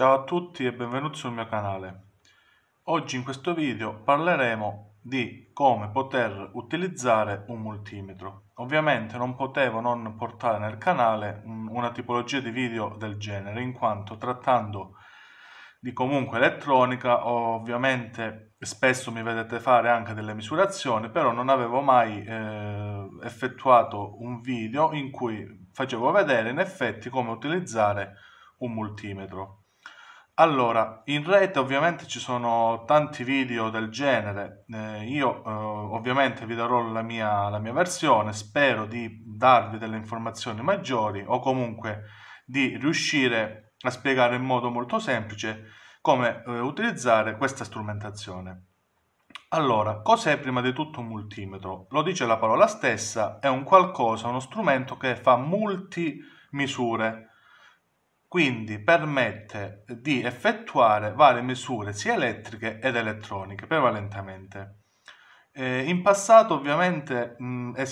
Ciao a tutti e benvenuti sul mio canale. Oggi in questo video parleremo di come poter utilizzare un multimetro. Ovviamente non potevo non portare nel canale una tipologia di video del genere in quanto trattando di comunque elettronica ovviamente spesso mi vedete fare anche delle misurazioni però non avevo mai eh, effettuato un video in cui facevo vedere in effetti come utilizzare un multimetro allora, in rete ovviamente ci sono tanti video del genere, eh, io eh, ovviamente vi darò la mia, la mia, versione, spero di darvi delle informazioni maggiori o comunque di riuscire a spiegare in modo molto semplice come eh, utilizzare questa strumentazione. Allora, cos'è prima di tutto un multimetro? Lo dice la parola stessa, è un qualcosa, uno strumento che fa multi misure quindi permette di effettuare varie misure sia elettriche ed elettroniche prevalentemente. Eh, in passato ovviamente mh, eh,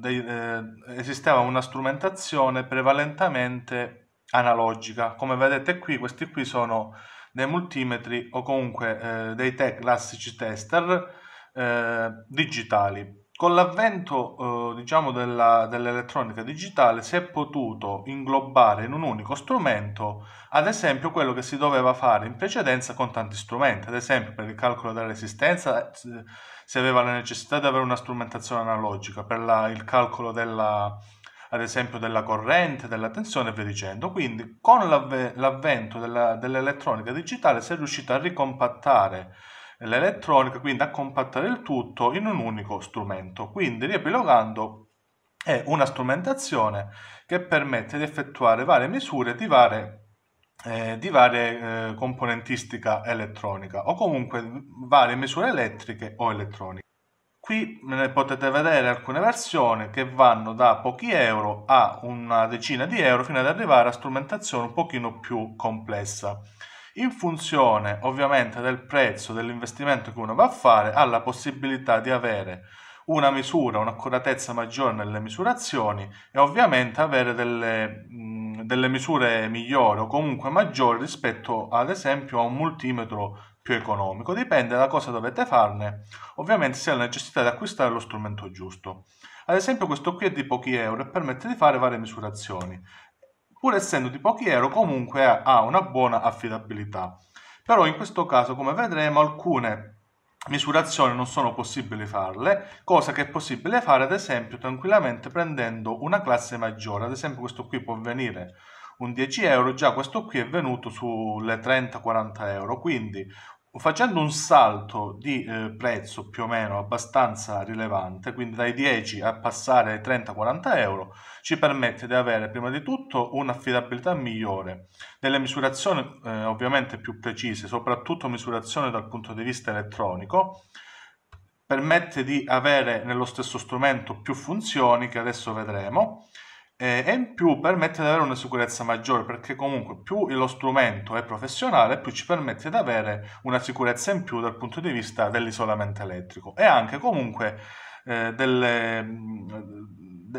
de, eh, esisteva una strumentazione prevalentemente analogica, come vedete qui questi qui sono dei multimetri o comunque eh, dei te classici tester eh, digitali con l'avvento eh, diciamo della, dell'elettronica digitale si è potuto inglobare in un unico strumento, ad esempio quello che si doveva fare in precedenza con tanti strumenti, ad esempio per il calcolo della resistenza eh, si aveva la necessità di avere una strumentazione analogica, per la, il calcolo della, ad esempio della corrente, della tensione e via dicendo. Quindi con l'avve- l'avvento della, dell'elettronica digitale si è riuscito a ricompattare l'elettronica, quindi a compattare il tutto in un unico strumento. Quindi, riepilogando, è una strumentazione che permette di effettuare varie misure di varie eh, di varie eh, componentistica elettronica o comunque varie misure elettriche o elettroniche. Qui ne potete vedere alcune versioni che vanno da pochi euro a una decina di euro fino ad arrivare a strumentazione un pochino più complessa in funzione ovviamente del prezzo dell'investimento che uno va a fare, ha la possibilità di avere una misura, un'accuratezza maggiore nelle misurazioni e ovviamente avere delle, mh, mm, delle misure migliori o comunque maggiori rispetto ad esempio a un multimetro più economico. Dipende da cosa dovete farne, ovviamente se ha la necessità di acquistare lo strumento giusto. Ad esempio questo qui è di pochi euro e permette di fare varie misurazioni pur essendo di pochi euro comunque ha una buona affidabilità. Però in questo caso, come vedremo, alcune misurazioni non sono possibili farle, cosa che è possibile fare ad esempio tranquillamente prendendo una classe maggiore, ad esempio questo qui può venire un 10 euro, già questo qui è venuto sulle 30-40 euro, quindi facendo un salto di eh, prezzo più o meno abbastanza rilevante, quindi dai 10 a passare ai 30-40 euro, ci permette di avere prima di tutto un'affidabilità migliore, delle misurazioni eh, ovviamente più precise, soprattutto misurazioni dal punto di vista elettronico, permette di avere nello stesso strumento più funzioni che adesso vedremo e in più permette di avere una sicurezza maggiore perché comunque più lo strumento è professionale più ci permette di avere una sicurezza in più dal punto di vista dell'isolamento elettrico e anche comunque eh, delle,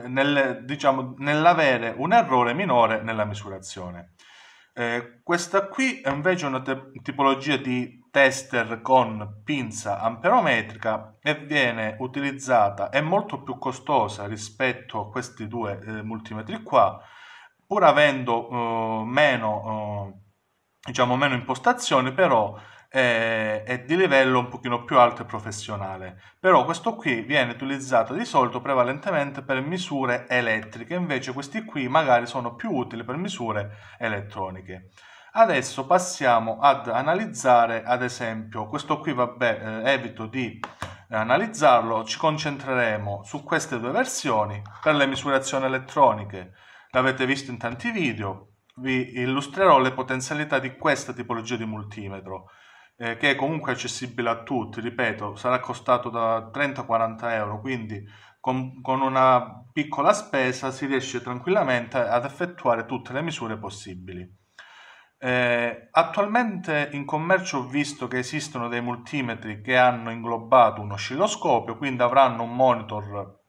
nel, diciamo, nell'avere un errore minore nella misurazione. Eh, questa qui è invece una te- tipologia di tester con pinza amperometrica e viene utilizzata, è molto più costosa rispetto a questi due eh, multimetri qua, pur avendo eh, meno, eh, diciamo meno impostazioni, però eh, è di livello un pochino più alto e professionale. Però questo qui viene utilizzato di solito prevalentemente per misure elettriche, invece questi qui magari sono più utili per misure elettroniche. Adesso passiamo ad analizzare, ad esempio, questo qui, vabbè, eh, evito di eh, analizzarlo, ci concentreremo su queste due versioni per le misurazioni elettroniche. L'avete visto in tanti video, vi illustrerò le potenzialità di questa tipologia di multimetro, eh, che è comunque accessibile a tutti, ripeto, sarà costato da 30-40 euro, quindi con, con una piccola spesa si riesce tranquillamente ad effettuare tutte le misure possibili. Eh, attualmente in commercio ho visto che esistono dei multimetri che hanno inglobato un oscilloscopio, quindi avranno un monitor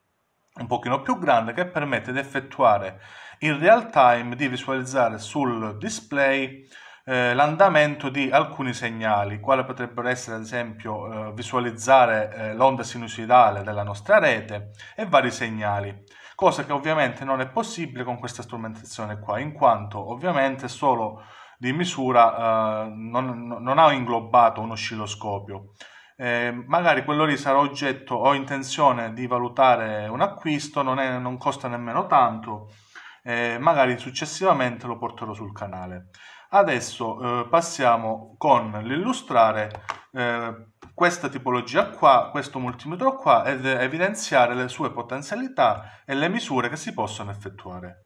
un pochino più grande che permette di effettuare in real time di visualizzare sul display eh, l'andamento di alcuni segnali, quale potrebbero essere ad esempio eh, visualizzare eh, l'onda sinusoidale della nostra rete e vari segnali cosa che ovviamente non è possibile con questa strumentazione qua, in quanto ovviamente solo di misura eh, non, non, ha inglobato un oscilloscopio. Eh, magari quello lì sarà oggetto o intenzione di valutare un acquisto, non, è, non costa nemmeno tanto, eh, magari successivamente lo porterò sul canale. Adesso eh, passiamo con l'illustrare eh, questa tipologia qua, questo multimetro qua ed evidenziare le sue potenzialità e le misure che si possono effettuare.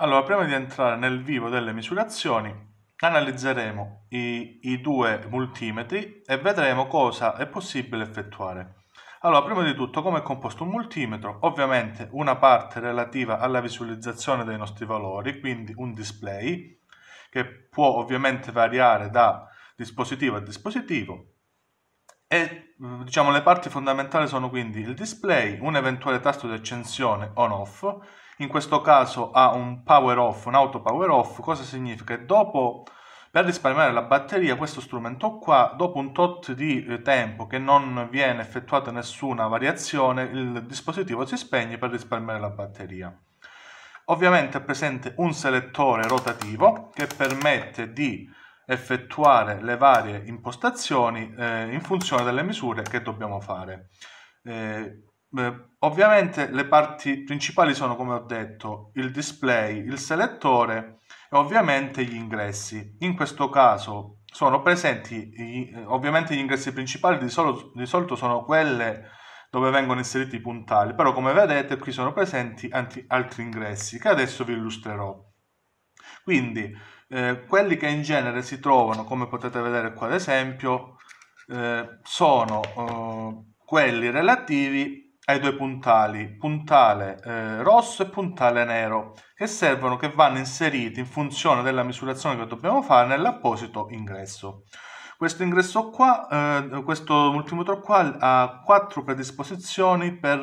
Allora, prima di entrare nel vivo delle misurazioni, analizzeremo i, i, due multimetri e vedremo cosa è possibile effettuare. Allora, prima di tutto, come è composto un multimetro? Ovviamente una parte relativa alla visualizzazione dei nostri valori, quindi un display, che può ovviamente variare da dispositivo a dispositivo, e diciamo le parti fondamentali sono quindi il display, un eventuale tasto di accensione on-off, in questo caso ha un power off, un auto power off, cosa significa? Dopo, per risparmiare la batteria, questo strumento qua, dopo un tot di eh, tempo che non viene effettuata nessuna variazione, il dispositivo si spegne per risparmiare la batteria. Ovviamente è presente un selettore rotativo che permette di effettuare le varie impostazioni eh, in funzione delle misure che dobbiamo fare. Eh, Beh, ovviamente le parti principali sono, come ho detto, il display, il selettore e ovviamente gli ingressi. In questo caso sono presenti, gli, eh, ovviamente gli ingressi principali di, solo, di solito sono quelle dove vengono inseriti i puntali, però come vedete qui sono presenti anche altri ingressi che adesso vi illustrerò. Quindi eh, quelli che in genere si trovano, come potete vedere qua ad esempio, eh, sono eh, quelli relativi ai due puntali, puntale eh, rosso e puntale nero, che servono che vanno inseriti in funzione della misurazione che dobbiamo fare nell'apposito ingresso. Questo ingresso qua, eh, questo multimetro qua ha quattro predisposizioni per,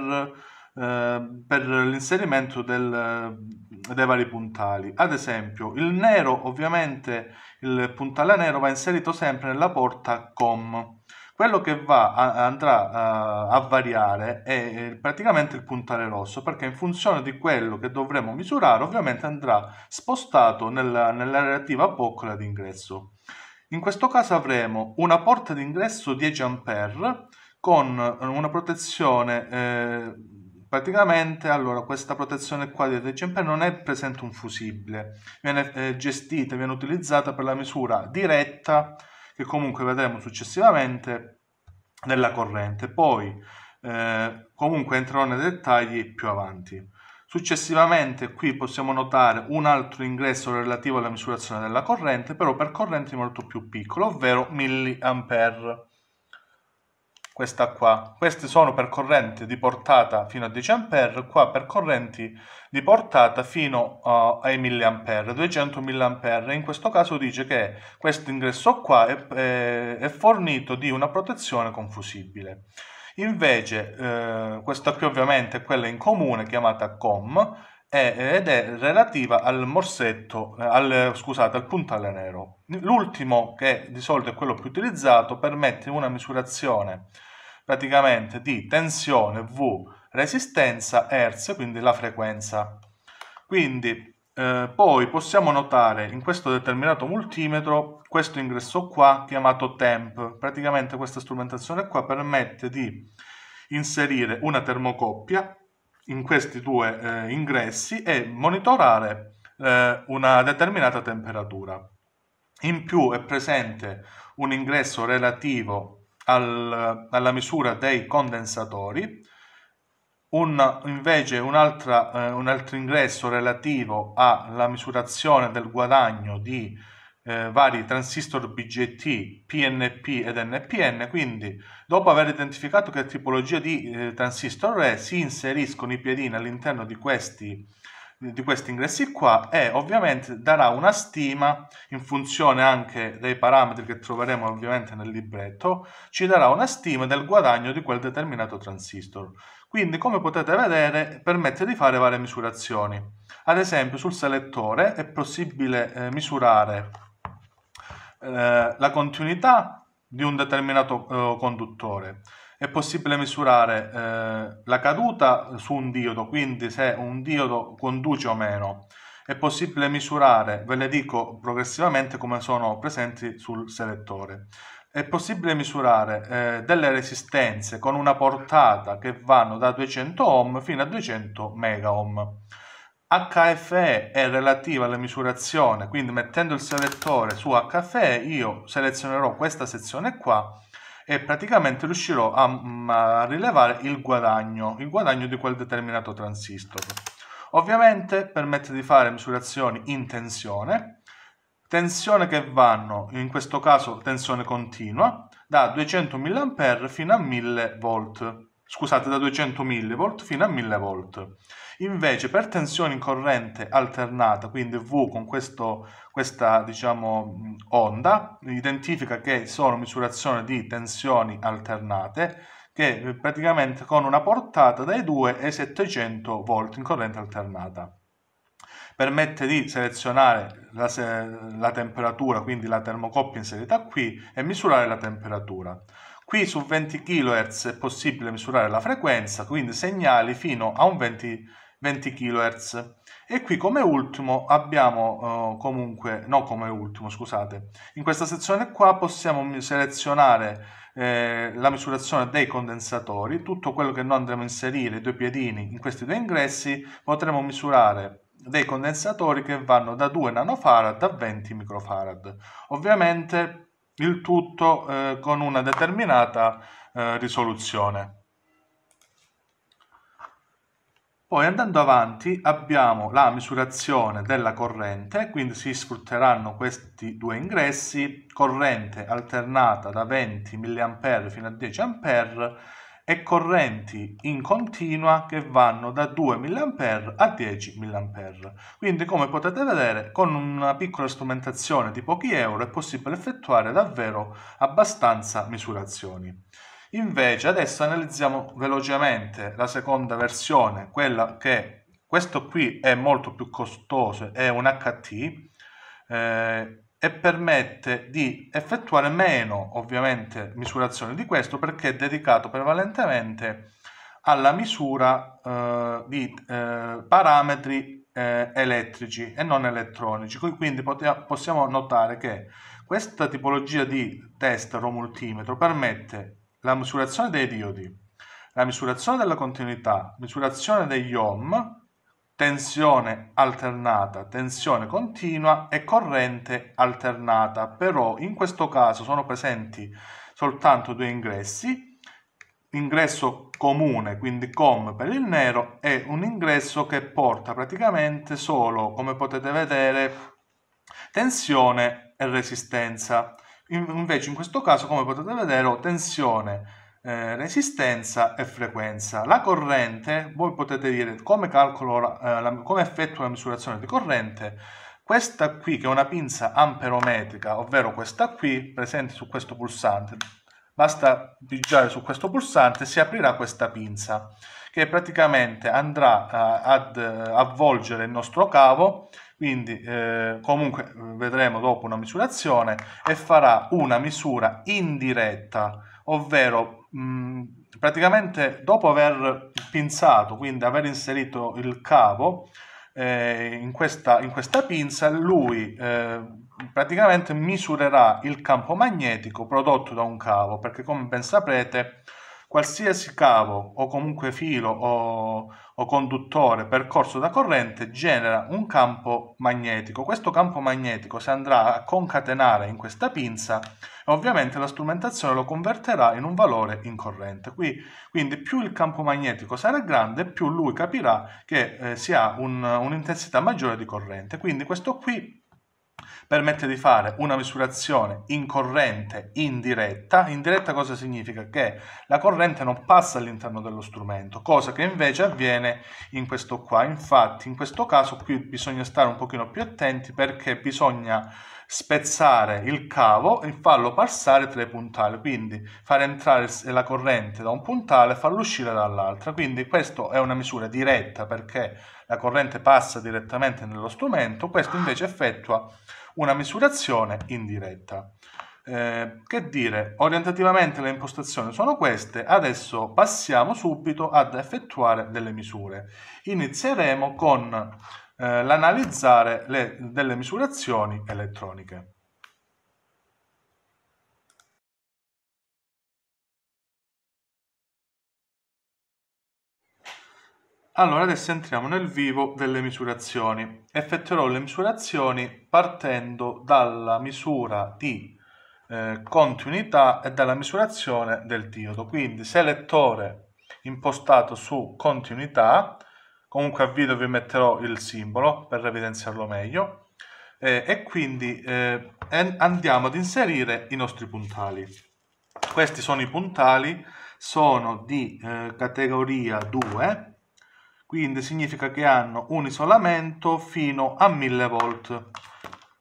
eh, per l'inserimento del, dei vari puntali. Ad esempio, il nero, ovviamente il puntale nero va inserito sempre nella porta COM quello che va, a, andrà a, eh, a variare è praticamente il puntale rosso, perché in funzione di quello che dovremo misurare, ovviamente andrà spostato nella, nella relativa boccola d'ingresso In questo caso avremo una porta d'ingresso 10 A con una protezione eh, praticamente allora questa protezione qua di 10 A non è presente un fusibile, viene eh, gestita, viene utilizzata per la misura diretta che comunque vedremo successivamente della corrente. Poi eh, comunque entrerò nei dettagli più avanti. Successivamente qui possiamo notare un altro ingresso relativo alla misurazione della corrente, però per corrente molto più piccolo, ovvero mA questa qua. Queste sono per correnti di portata fino a 10A, qua per correnti di portata fino uh, ai 1000A, 200 mA. In questo caso dice che questo ingresso qua è, è, è fornito di una protezione con fusibile. Invece, eh, questa qui ovviamente è quella in comune chiamata COM, ed è relativa al morsetto, eh, al, scusate, al puntale nero. L'ultimo, che di solito è quello più utilizzato, permette una misurazione praticamente di tensione V, resistenza, Hertz, quindi la frequenza. Quindi eh, poi possiamo notare in questo determinato multimetro questo ingresso qua chiamato temp. Praticamente questa strumentazione qua permette di inserire una termocoppia in questi due eh, ingressi e monitorare eh, una determinata temperatura. In più è presente un ingresso relativo al, alla misura dei condensatori, un, invece un, altra, eh, un altro ingresso relativo alla misurazione del guadagno di eh, vari transistor BGT, PNP ed NPN, quindi dopo aver identificato che tipologia di eh, transistor è, si inseriscono i piedini all'interno di questi, di questi ingressi qua e ovviamente darà una stima in funzione anche dei parametri che troveremo ovviamente nel libretto, ci darà una stima del guadagno di quel determinato transistor. Quindi come potete vedere permette di fare varie misurazioni. Ad esempio sul selettore è possibile eh, misurare eh, la continuità di un determinato eh, conduttore. È possibile misurare eh, la caduta su un diodo, quindi se un diodo conduce o meno. È possibile misurare, ve le dico progressivamente come sono presenti sul selettore. È possibile misurare eh, delle resistenze con una portata che vanno da 200 ohm fino a 200 mega ohm. HFE è relativa alla misurazione, quindi mettendo il selettore su HFE io selezionerò questa sezione qua e praticamente riuscirò a, mm, a rilevare il guadagno, il guadagno di quel determinato transistor. Ovviamente permette di fare misurazioni in tensione, tensione che vanno, in questo caso tensione continua, da 200 mA fino a 1000 V, scusate, da 200 mV fino a 1000 V. Invece per tensione in corrente alternata, quindi V con questo, questa diciamo, onda, identifica che sono misurazioni di tensioni alternate che eh, praticamente con una portata dai 2 ai 700 volt in corrente alternata permette di selezionare la, se la, temperatura, quindi la termocoppia inserita qui, e misurare la temperatura. Qui su 20 kHz è possibile misurare la frequenza, quindi segnali fino a un 20 kHz. 20 kHz. E qui come ultimo abbiamo uh, comunque, no come ultimo scusate, in questa sezione qua possiamo selezionare eh, la misurazione dei condensatori, tutto quello che noi andremo a inserire, i due piedini in questi due ingressi, potremo misurare dei condensatori che vanno da 2 nanofarad a 20 microfarad. Ovviamente il tutto eh, con una determinata eh, risoluzione. Poi andando avanti abbiamo la misurazione della corrente, quindi si sfrutteranno questi due ingressi, corrente alternata da 20 mA fino a 10 A e correnti in continua che vanno da 2 mA a 10 mA. Quindi come potete vedere con una piccola strumentazione di pochi euro è possibile effettuare davvero abbastanza misurazioni. Invece adesso analizziamo velocemente la seconda versione, quella che questo qui è molto più costoso, è un HT eh, e permette di effettuare meno ovviamente misurazioni di questo perché è dedicato prevalentemente alla misura eh, di eh, parametri eh, elettrici e non elettronici. Quindi possiamo notare che questa tipologia di test romultimetro permette la misurazione dei diodi, la misurazione della continuità, misurazione degli ohm, tensione alternata, tensione continua e corrente alternata, però in questo caso sono presenti soltanto due ingressi, ingresso comune, quindi COM per il nero, e un ingresso che porta praticamente solo, come potete vedere, tensione e resistenza. Invece in questo caso, come potete vedere, ho tensione, eh, resistenza e frequenza. La corrente, voi potete dire come, calcolo, eh, la, come effettuo la misurazione di corrente, questa qui che è una pinza amperometrica, ovvero questa qui presente su questo pulsante, basta pigiare su questo pulsante si aprirà questa pinza che praticamente andrà eh, ad eh, avvolgere il nostro cavo quindi eh, comunque mm, vedremo dopo una misurazione e farà una misura indiretta, ovvero mh, mm, praticamente dopo aver pinzato, quindi aver inserito il cavo eh, in, questa, in, questa, pinza, lui eh, praticamente misurerà il campo magnetico prodotto da un cavo, perché come ben saprete Qualsiasi cavo o comunque filo o, o, conduttore percorso da corrente genera un campo magnetico. Questo campo magnetico si andrà a concatenare in questa pinza e ovviamente la strumentazione lo converterà in un valore in corrente. Qui, quindi più il campo magnetico sarà grande, più lui capirà che eh, si ha un, un'intensità maggiore di corrente. Quindi questo qui permette di fare una misurazione in corrente indiretta. Indiretta cosa significa? Che la corrente non passa all'interno dello strumento, cosa che invece avviene in questo qua. Infatti in questo caso qui bisogna stare un pochino più attenti perché bisogna spezzare il cavo e farlo passare tra i puntali, quindi fare entrare la corrente da un puntale e farlo uscire dall'altra. Quindi questa è una misura diretta perché la corrente passa direttamente nello strumento, questo invece effettua una misurazione indiretta. Eh, che dire, orientativamente le impostazioni sono queste, adesso passiamo subito ad effettuare delle misure. Inizieremo con eh, l'analizzare le, delle misurazioni elettroniche. Allora, adesso entriamo nel vivo delle misurazioni. Effetterò le misurazioni partendo dalla misura di eh, continuità e dalla misurazione del diodo. Quindi se lettore impostato su continuità, comunque a video vi metterò il simbolo per evidenziarlo meglio eh, e quindi eh, andiamo ad inserire i nostri puntali questi sono i puntali sono di eh, categoria 2 quindi significa che hanno un isolamento fino a 1000 volt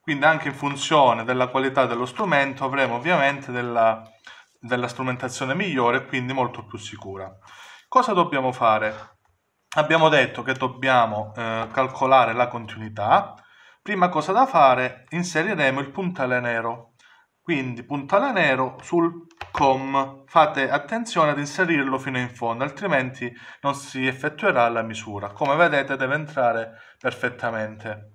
quindi anche in funzione della qualità dello strumento avremo ovviamente della, della strumentazione migliore e quindi molto più sicura cosa dobbiamo fare? abbiamo detto che dobbiamo eh, calcolare la continuità. Prima cosa da fare, inseriremo il puntale nero. Quindi puntale nero sul com. Fate attenzione ad inserirlo fino in fondo, altrimenti non si effettuerà la misura. Come vedete deve entrare perfettamente.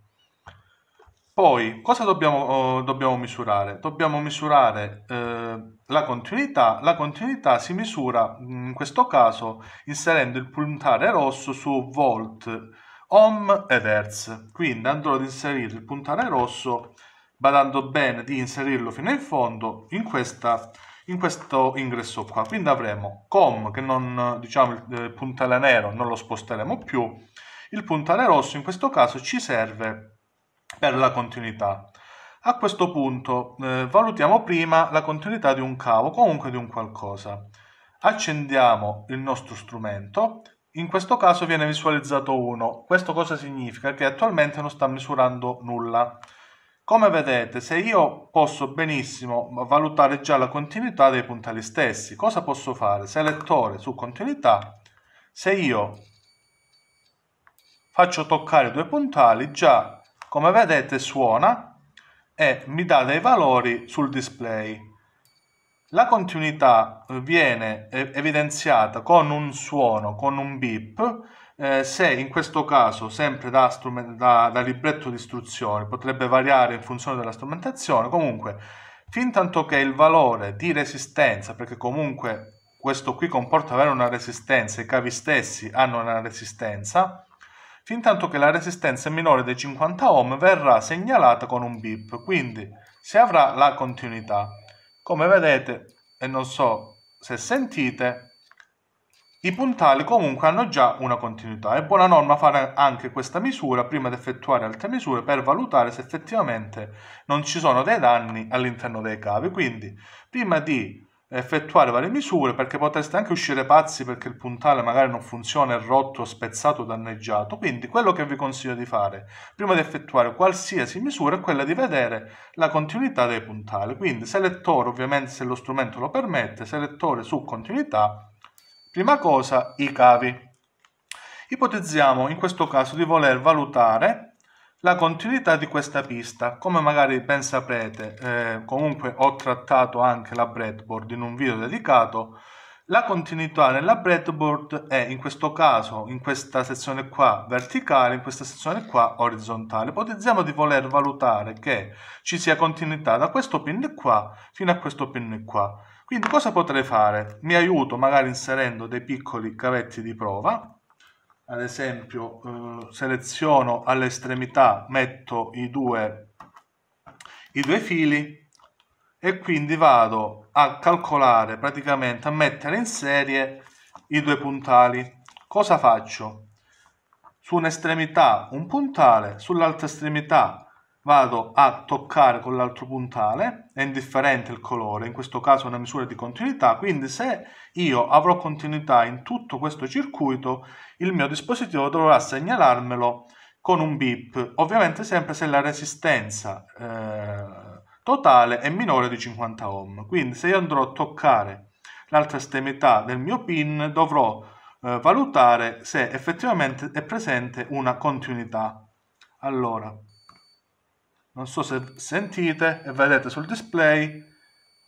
Poi, cosa dobbiamo, oh, dobbiamo misurare? Dobbiamo misurare eh, la continuità. La continuità si misura, mm, in questo caso, inserendo il puntare rosso su volt, ohm ed hertz. Quindi andrò ad inserire il puntare rosso, badando bene di inserirlo fino in fondo, in questa in questo ingresso qua. Quindi avremo com che non diciamo il eh, puntale nero non lo sposteremo più. Il puntale rosso in questo caso ci serve per la continuità. A questo punto eh, valutiamo prima la continuità di un cavo, comunque di un qualcosa. Accendiamo il nostro strumento, in questo caso viene visualizzato 1. Questo cosa significa? Che attualmente non sta misurando nulla. Come vedete, se io posso benissimo valutare già la continuità dei puntali stessi, cosa posso fare? Selettore su continuità, se io faccio toccare due puntali, già come vedete suona e mi dà dei valori sul display. La continuità viene evidenziata con un suono, con un beep, eh, se in questo caso sempre da, da, da libretto di istruzioni, potrebbe variare in funzione della strumentazione, comunque fin tanto che il valore di resistenza, perché comunque questo qui comporta avere una resistenza, i cavi stessi hanno una resistenza, fintanto che la resistenza minore dei 50 ohm verrà segnalata con un bip, quindi si avrà la continuità. Come vedete, e non so se sentite, i puntali comunque hanno già una continuità. È buona norma fare anche questa misura prima di effettuare altre misure per valutare se effettivamente non ci sono dei danni all'interno dei cavi. Quindi, prima di effettuare varie misure perché potreste anche uscire pazzi perché il puntale magari non funziona, è rotto, spezzato, danneggiato. Quindi quello che vi consiglio di fare prima di effettuare qualsiasi misura è quella di vedere la continuità dei puntali. Quindi selettore ovviamente se lo strumento lo permette, selettore su continuità, prima cosa i cavi. Ipotizziamo in questo caso di voler valutare la continuità di questa pista. Come magari ben saprete, eh, comunque ho trattato anche la breadboard in un video dedicato, la continuità nella breadboard è in questo caso, in questa sezione qua verticale, in questa sezione qua orizzontale. Ipotizziamo di voler valutare che ci sia continuità da questo pin qua fino a questo pin qua. Quindi cosa potrei fare? Mi aiuto magari inserendo dei piccoli cavetti di prova ad esempio eh, seleziono all'estremità, metto i due, i due fili e quindi vado a calcolare praticamente, a mettere in serie i due puntali. Cosa faccio? Su un'estremità un puntale, sull'altra estremità vado a toccare con l'altro puntale, è indifferente il colore, in questo caso è una misura di continuità, quindi se io avrò continuità in tutto questo circuito, il mio dispositivo dovrà segnalarmelo con un bip, ovviamente sempre se la resistenza eh, totale è minore di 50 ohm. Quindi se io andrò a toccare l'altra estremità del mio pin, dovrò eh, valutare se effettivamente è presente una continuità. Allora, non so se sentite e vedete sul display,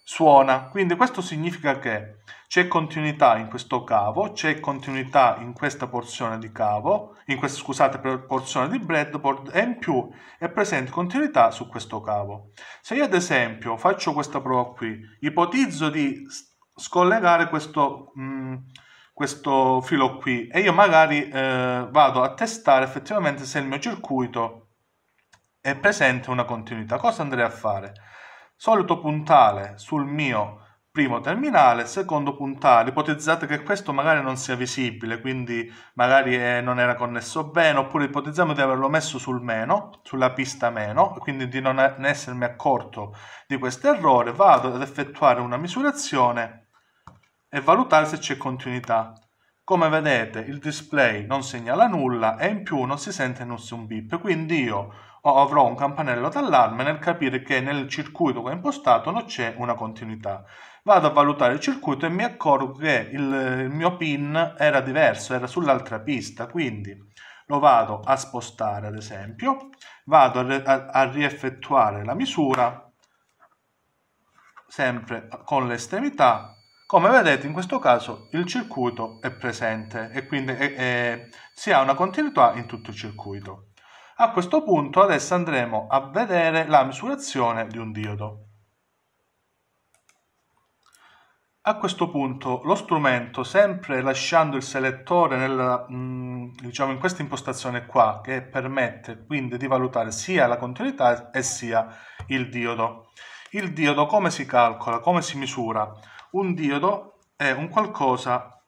suona. Quindi questo significa che c'è continuità in questo cavo, c'è continuità in questa porzione di cavo, in questa scusate, porzione di breadboard e in più è presente continuità su questo cavo. Se io ad esempio faccio questa prova qui, ipotizzo di scollegare questo, mh, mm, questo filo qui e io magari eh, vado a testare effettivamente se il mio circuito è presente una continuità. Cosa andrei a fare? Solito puntale sul mio primo terminale, secondo puntale, ipotizzate che questo magari non sia visibile, quindi magari eh, non era connesso bene, oppure ipotizziamo di averlo messo sul meno, sulla pista meno, quindi di non essermi accorto di questo errore, vado ad effettuare una misurazione e valutare se c'è continuità. Come vedete il display non segnala nulla e in più non si sente nessun bip, quindi io o avrò un campanello d'allarme nel capire che nel circuito che ho impostato non c'è una continuità. Vado a valutare il circuito e mi accorgo che il mio pin era diverso, era sull'altra pista, quindi lo vado a spostare ad esempio, vado a, rieffettuare la misura sempre con l'estremità come vedete in questo caso il circuito è presente e quindi è, è, si ha una continuità in tutto il circuito. A questo punto adesso andremo a vedere la misurazione di un diodo. A questo punto lo strumento, sempre lasciando il selettore nella, mm, diciamo in questa impostazione qua, che permette quindi di valutare sia la continuità e sia il diodo. Il diodo come si calcola, come si misura? Un diodo è un qualcosa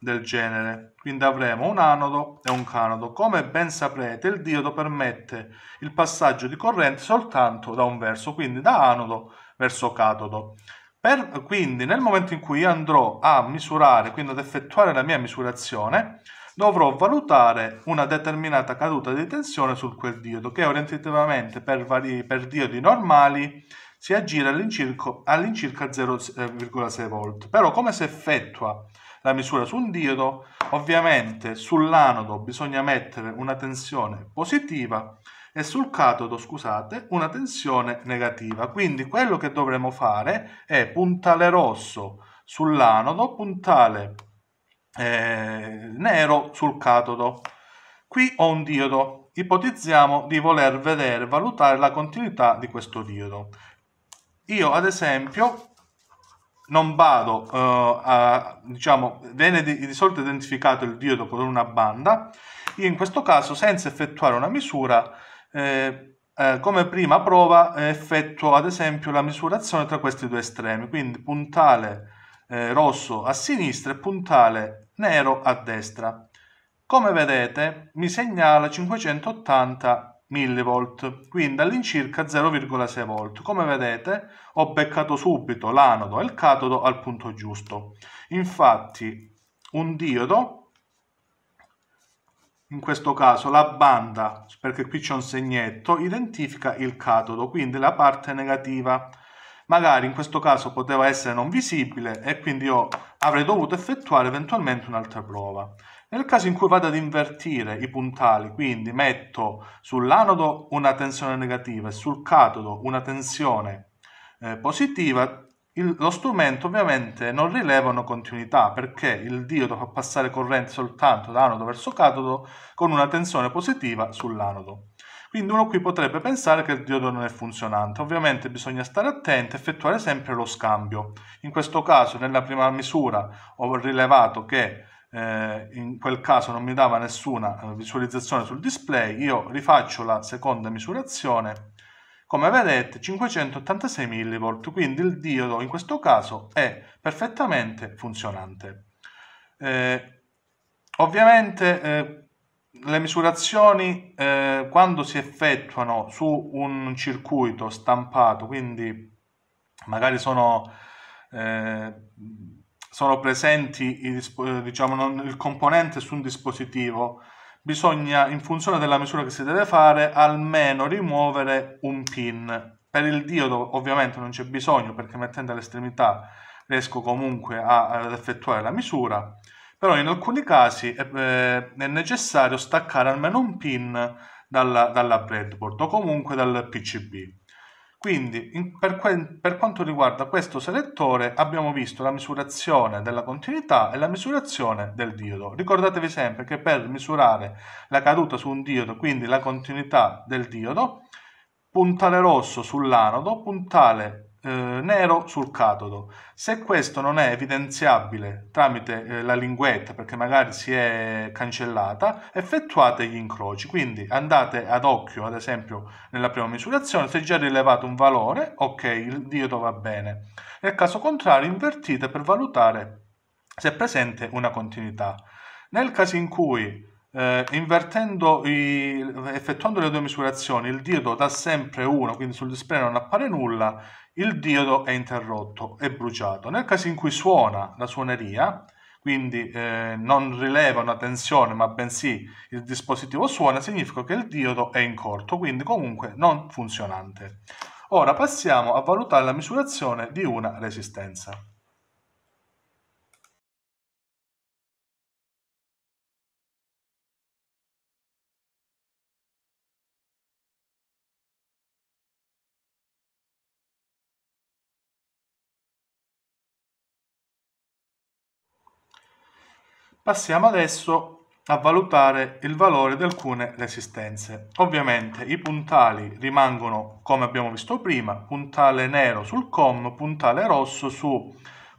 del genere. Quindi avremo un anodo e un canodo. Come ben saprete, il diodo permette il passaggio di corrente soltanto da un verso, quindi da anodo verso catodo. Per, quindi nel momento in cui andrò a misurare, quindi ad effettuare la mia misurazione, dovrò valutare una determinata caduta di tensione su quel diodo, che orientativamente per, vari, per diodi normali si aggira all'incirca, all'incirca eh, 0,6 volt. Però come si effettua la misura su un diodo? Ovviamente sull'anodo bisogna mettere una tensione positiva e sul catodo, scusate, una tensione negativa. Quindi quello che dovremo fare è puntale rosso sull'anodo, puntale eh, nero sul catodo. Qui ho un diodo, ipotizziamo di voler vedere valutare la continuità di questo diodo io ad esempio non vado uh, a, diciamo, viene di, di, solito identificato il diodo con una banda, io in questo caso senza effettuare una misura, eh, eh, come prima prova eh, effettuo ad esempio la misurazione tra questi due estremi, quindi puntale eh, rosso a sinistra e puntale nero a destra. Come vedete mi segnala 580 mV, quindi all'incirca 0,6 V. Come vedete ho beccato subito l'anodo e il catodo al punto giusto. Infatti un diodo, in questo caso la banda, perché qui c'è un segnetto, identifica il catodo, quindi la parte negativa. Magari in questo caso poteva essere non visibile e quindi io avrei dovuto effettuare eventualmente un'altra prova. Nel caso in cui vado ad invertire i puntali, quindi metto sull'anodo una tensione negativa e sul catodo una tensione eh, positiva, il, lo strumento ovviamente non rileva una continuità perché il diodo fa passare corrente soltanto da anodo verso catodo con una tensione positiva sull'anodo. Quindi uno qui potrebbe pensare che il diodo non è funzionante. Ovviamente bisogna stare attenti e effettuare sempre lo scambio. In questo caso, nella prima misura, ho rilevato che eh, in quel caso non mi dava nessuna eh, visualizzazione sul display, io rifaccio la seconda misurazione, come vedete 586 mV, quindi il diodo in questo caso è perfettamente funzionante. Eh, ovviamente eh, le misurazioni eh, quando si effettuano su un circuito stampato, quindi magari sono eh, sono presenti i, eh, diciamo, il componente su un dispositivo, bisogna, in funzione della misura che si deve fare, almeno rimuovere un pin. Per il diodo ovviamente non c'è bisogno perché mettendo all'estremità riesco comunque a, ad effettuare la misura, però in alcuni casi è, eh, è necessario staccare almeno un pin dalla, dalla breadboard o comunque dal PCB. Quindi in, per, que, per quanto riguarda questo selettore abbiamo visto la misurazione della continuità e la misurazione del diodo. Ricordatevi sempre che per misurare la caduta su un diodo, quindi la continuità del diodo, puntale rosso sull'anodo, puntale eh, nero sul catodo. Se questo non è evidenziabile tramite eh, la linguetta perché magari si è cancellata, effettuate gli incroci. Quindi andate ad occhio, ad esempio, nella prima misurazione, se già rilevato un valore, ok, il diodo va bene. Nel caso contrario, invertite per valutare se è presente una continuità. Nel caso in cui eh, i, effettuando le due misurazioni, il diodo dà sempre 1, quindi sul display non appare nulla, il diodo è interrotto, è bruciato. Nel caso in cui suona la suoneria, quindi eh, non rileva una tensione ma bensì il dispositivo suona, significa che il diodo è in corto, quindi comunque non funzionante. Ora passiamo a valutare la misurazione di una resistenza. Passiamo adesso a valutare il valore di alcune resistenze. Ovviamente i puntali rimangono come abbiamo visto prima, puntale nero sul COM, puntale rosso su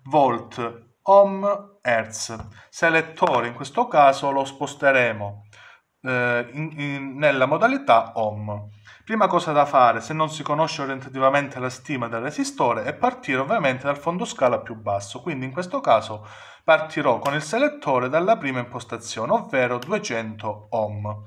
volt, ohm, hertz. Selettore in questo caso lo sposteremo eh, in, in, nella modalità ohm. Prima cosa da fare, se non si conosce orientativamente la stima del resistore, è partire ovviamente dal fondo scala più basso, quindi in questo caso partirò con il selettore dalla prima impostazione, ovvero 200 ohm.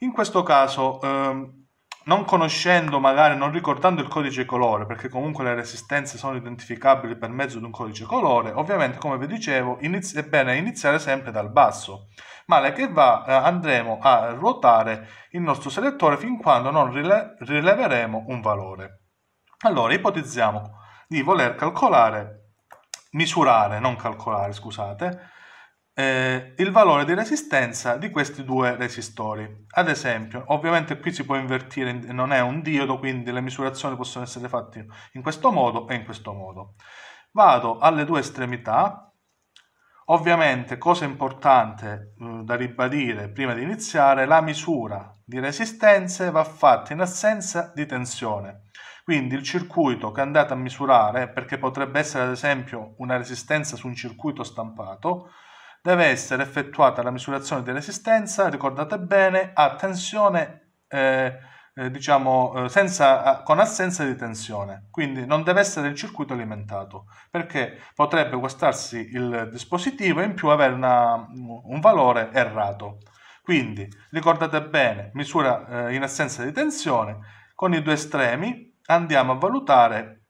In questo caso ehm, non conoscendo magari, non ricordando il codice colore, perché comunque le resistenze sono identificabili per mezzo di un codice colore, ovviamente come vi dicevo iniz- è bene iniziare sempre dal basso, male che va eh, andremo a ruotare il nostro selettore fin quando non rile- rileveremo un valore. Allora ipotizziamo di voler calcolare, misurare, non calcolare scusate, eh, il valore di resistenza di questi due resistori. Ad esempio, ovviamente qui si può invertire, non è un diodo, quindi le misurazioni possono essere fatte in questo modo e in questo modo. Vado alle due estremità, Ovviamente, cosa importante mh, eh, da ribadire prima di iniziare, la misura di resistenze va fatta in assenza di tensione. Quindi il circuito che andate a misurare, perché potrebbe essere ad esempio una resistenza su un circuito stampato, deve essere effettuata la misurazione di resistenza, ricordate bene, a tensione, eh, eh, diciamo, eh, senza, con assenza di tensione. Quindi non deve essere il circuito alimentato, perché potrebbe guastarsi il dispositivo e in più avere una, un valore errato. Quindi, ricordate bene, misura eh, in assenza di tensione, con i due estremi andiamo a valutare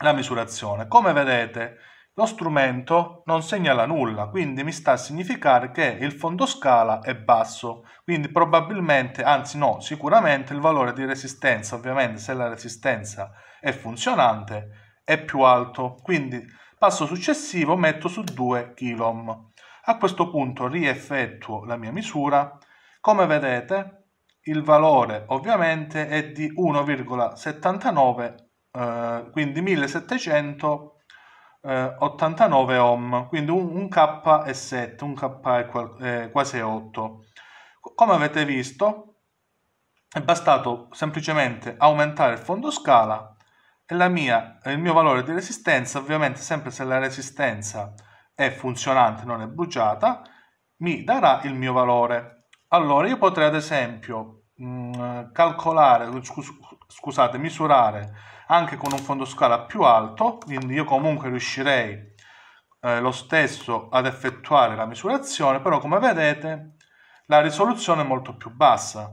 la misurazione. Come vedete, lo strumento non segnala nulla, quindi mi sta a significare che il fondo scala è basso, quindi probabilmente, anzi no, sicuramente il valore di resistenza, ovviamente se la resistenza è funzionante, è più alto. Quindi passo successivo metto su 2 kΩ. A questo punto rieffettuo la mia misura. Come vedete il valore ovviamente è di 1,79, eh, quindi 1700 eh, 89 ohm, quindi un, un, K è 7, un K è, qual- è eh, quasi 8. Come avete visto, è bastato semplicemente aumentare il fondo scala e la mia, il mio valore di resistenza, ovviamente sempre se la resistenza è funzionante, non è bruciata, mi darà il mio valore. Allora io potrei ad esempio mh, mm, calcolare, scus- scusate, misurare anche con un fondo scala più alto, quindi io comunque riuscirei eh, lo stesso ad effettuare la misurazione, però come vedete la risoluzione è molto più bassa,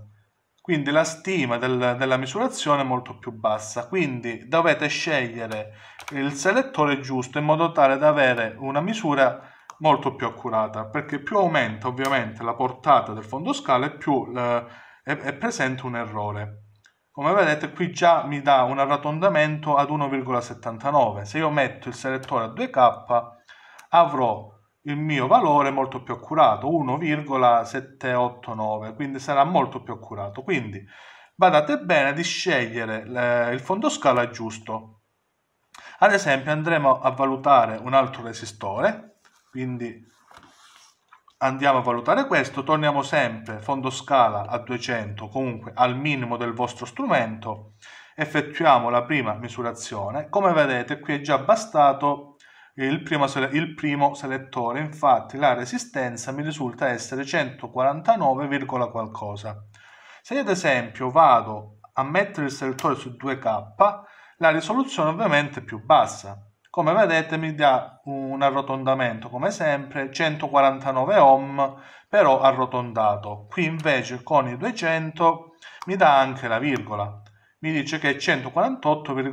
quindi la stima del, della misurazione è molto più bassa, quindi dovete scegliere il selettore giusto in modo tale da avere una misura molto più accurata, perché più aumenta ovviamente la portata del fondo scala e più eh, è, è presente un errore come vedete qui già mi dà un arrotondamento ad 1,79 se io metto il selettore a 2k avrò il mio valore molto più accurato 1,789 quindi sarà molto più accurato quindi badate bene di scegliere il fondo scala giusto ad esempio andremo a valutare un altro resistore quindi andiamo a valutare questo, torniamo sempre fondo scala a 200, comunque al minimo del vostro strumento, effettuiamo la prima misurazione, come vedete qui è già bastato il primo, il primo selettore, infatti la resistenza mi risulta essere 149, qualcosa. Se ad esempio vado a mettere il selettore su 2K, la risoluzione ovviamente è più bassa, come vedete mi dà un arrotondamento come sempre, 149 ohm però arrotondato. Qui invece con i 200 mi dà anche la virgola, mi dice che è 149,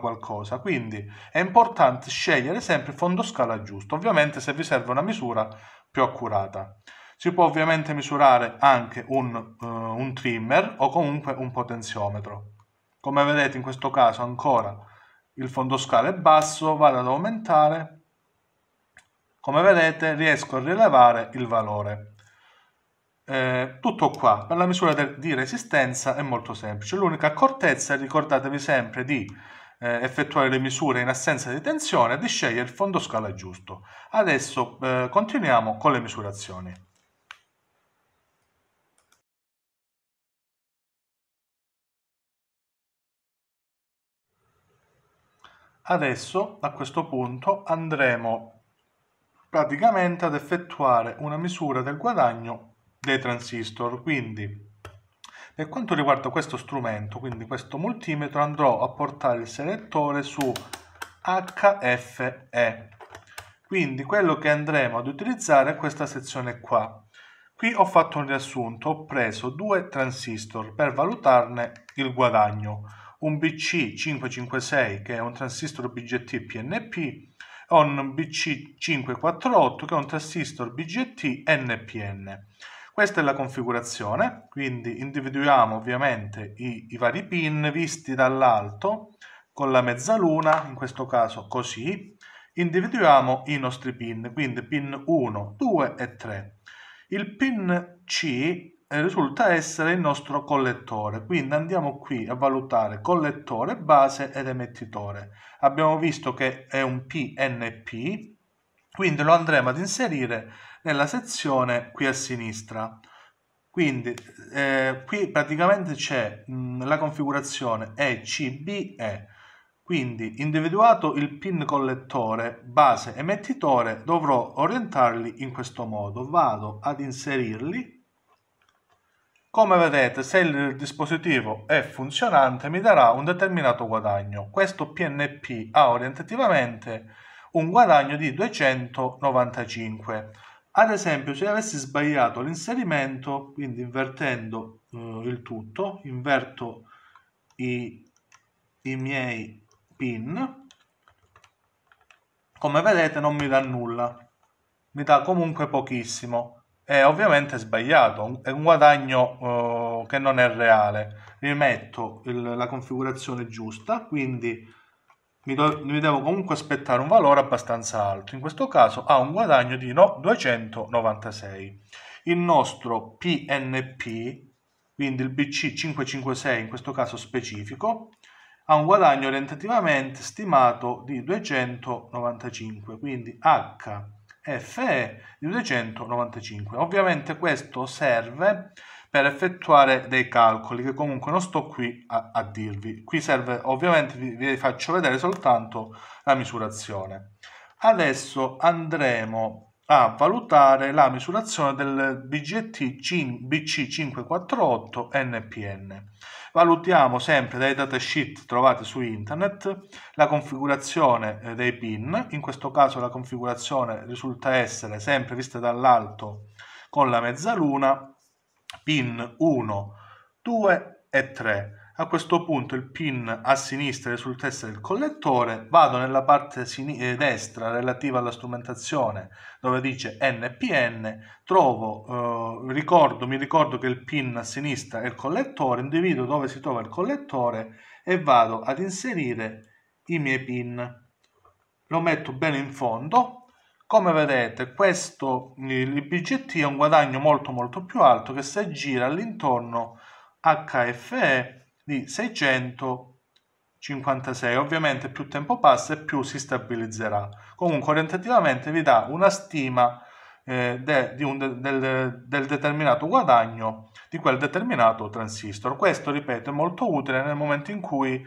qualcosa, quindi è importante scegliere sempre il fondo scala giusto, ovviamente se vi serve una misura più accurata. Si può ovviamente misurare anche un, uh, un trimmer o comunque un potenziometro. Come vedete in questo caso ancora il fondo scala è basso, vado ad aumentare, come vedete riesco a rilevare il valore. Eh, tutto qua, per la misura di resistenza è molto semplice, l'unica accortezza ricordatevi sempre di eh, effettuare le misure in assenza di tensione e di scegliere il fondo scala giusto. Adesso eh, continuiamo con le misurazioni. Adesso, a questo punto, andremo praticamente ad effettuare una misura del guadagno dei transistor. Quindi, per quanto riguarda questo strumento, quindi questo multimetro, andrò a portare il selettore su HFE. Quindi quello che andremo ad utilizzare è questa sezione qua. Qui ho fatto un riassunto, ho preso due transistor per valutarne il guadagno un BC556 che è un transistor BGT PNP o un BC548 che è un transistor BGT NPN. Questa è la configurazione, quindi individuiamo ovviamente i, i vari pin visti dall'alto con la mezzaluna, in questo caso così, individuiamo i nostri pin, quindi pin 1, 2 e 3. Il pin C risulta essere il nostro collettore quindi andiamo qui a valutare collettore base ed emettitore abbiamo visto che è un PNP quindi lo andremo ad inserire nella sezione qui a sinistra quindi eh, qui praticamente c'è mm, la configurazione ECBE quindi individuato il pin collettore base emettitore dovrò orientarli in questo modo vado ad inserirli come vedete, se il dispositivo è funzionante mi darà un determinato guadagno. Questo PNP ha orientativamente un guadagno di 295. Ad esempio, se avessi sbagliato l'inserimento, quindi invertendo eh, il tutto, inverto i, i miei pin, come vedete non mi dà nulla, mi dà comunque pochissimo è ovviamente sbagliato, è un guadagno eh, che non è reale. Rimetto il, la configurazione giusta, quindi mi, do, mi, devo comunque aspettare un valore abbastanza alto. In questo caso ha un guadagno di no, 296. Il nostro PNP, quindi il BC556 in questo caso specifico, ha un guadagno orientativamente stimato di 295, quindi H FE di 295. Ovviamente questo serve per effettuare dei calcoli che comunque non sto qui a, a dirvi. Qui serve ovviamente vi, vi faccio vedere soltanto la misurazione. Adesso andremo a valutare la misurazione del BGT BC548 NPN. Valutiamo sempre dai datasheet trovati su internet la configurazione eh, dei pin, in questo caso la configurazione risulta essere sempre vista dall'alto con la mezzaluna pin 1, 2 e 3 a questo punto il pin a sinistra sul testa del collettore, vado nella parte sin- eh, destra relativa alla strumentazione dove dice NPN, trovo, eh, ricordo, mi ricordo che il pin a sinistra è il collettore, individuo dove si trova il collettore e vado ad inserire i miei pin. Lo metto bene in fondo, come vedete questo, il BGT ha un guadagno molto molto più alto che si aggira all'intorno HFE di 656. Ovviamente più tempo passa e più si stabilizzerà. Comunque orientativamente vi dà una stima eh, de, un, de, del, del determinato guadagno di quel determinato transistor. Questo, ripeto, è molto utile nel momento in cui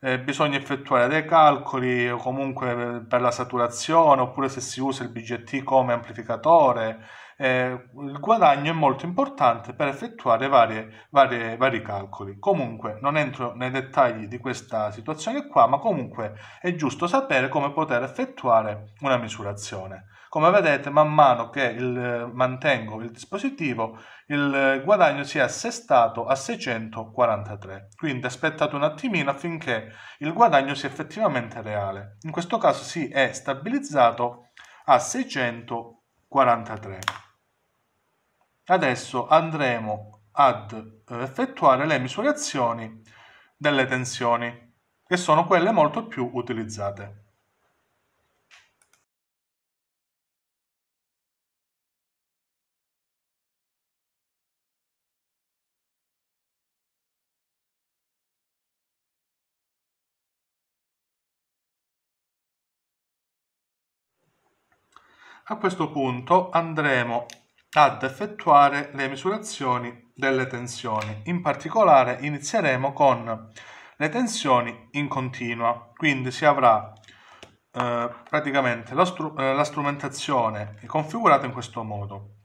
eh, bisogna effettuare dei calcoli o comunque eh, per la saturazione oppure se si usa il BGT come amplificatore eh, il guadagno è molto importante per effettuare varie, varie, vari calcoli. Comunque non entro nei dettagli di questa situazione qua, ma comunque è giusto sapere come poter effettuare una misurazione. Come vedete, man mano che il, mantengo il dispositivo, il guadagno si è assestato a 643. Quindi aspettate un attimino affinché il guadagno sia effettivamente reale. In questo caso si è stabilizzato a 643. Adesso andremo ad eh, effettuare le misurazioni delle tensioni, che sono quelle molto più utilizzate. A questo punto andremo ad effettuare le misurazioni delle tensioni. In particolare inizieremo con le tensioni in continua, quindi si avrà eh, praticamente la, stru eh, la strumentazione configurata in questo modo.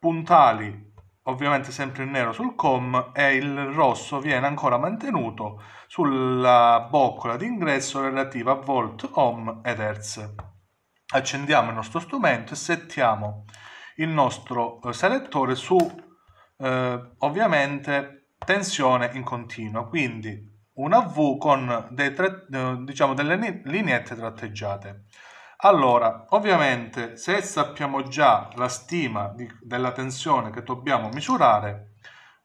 Puntali ovviamente sempre in nero sul com e il rosso viene ancora mantenuto sulla boccola d'ingresso relativa a volt, ohm ed hertz. Accendiamo il nostro strumento e settiamo il nostro eh, selettore su eh, ovviamente tensione in continuo, quindi una V con tre, eh, diciamo delle lineette tratteggiate. Allora, ovviamente se sappiamo già la stima di, della tensione che dobbiamo misurare,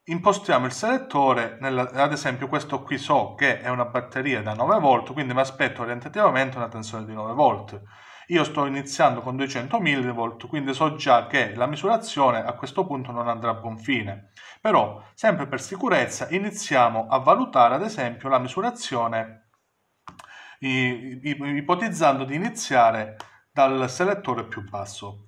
impostiamo il selettore, nella, ad esempio questo qui so che è una batteria da 9 volt, quindi mi aspetto orientativamente una tensione di 9 volt io sto iniziando con 200 mV, quindi so già che la misurazione a questo punto non andrà a buon fine. Però, sempre per sicurezza, iniziamo a valutare ad esempio la misurazione ipotizzando di iniziare dal selettore più basso.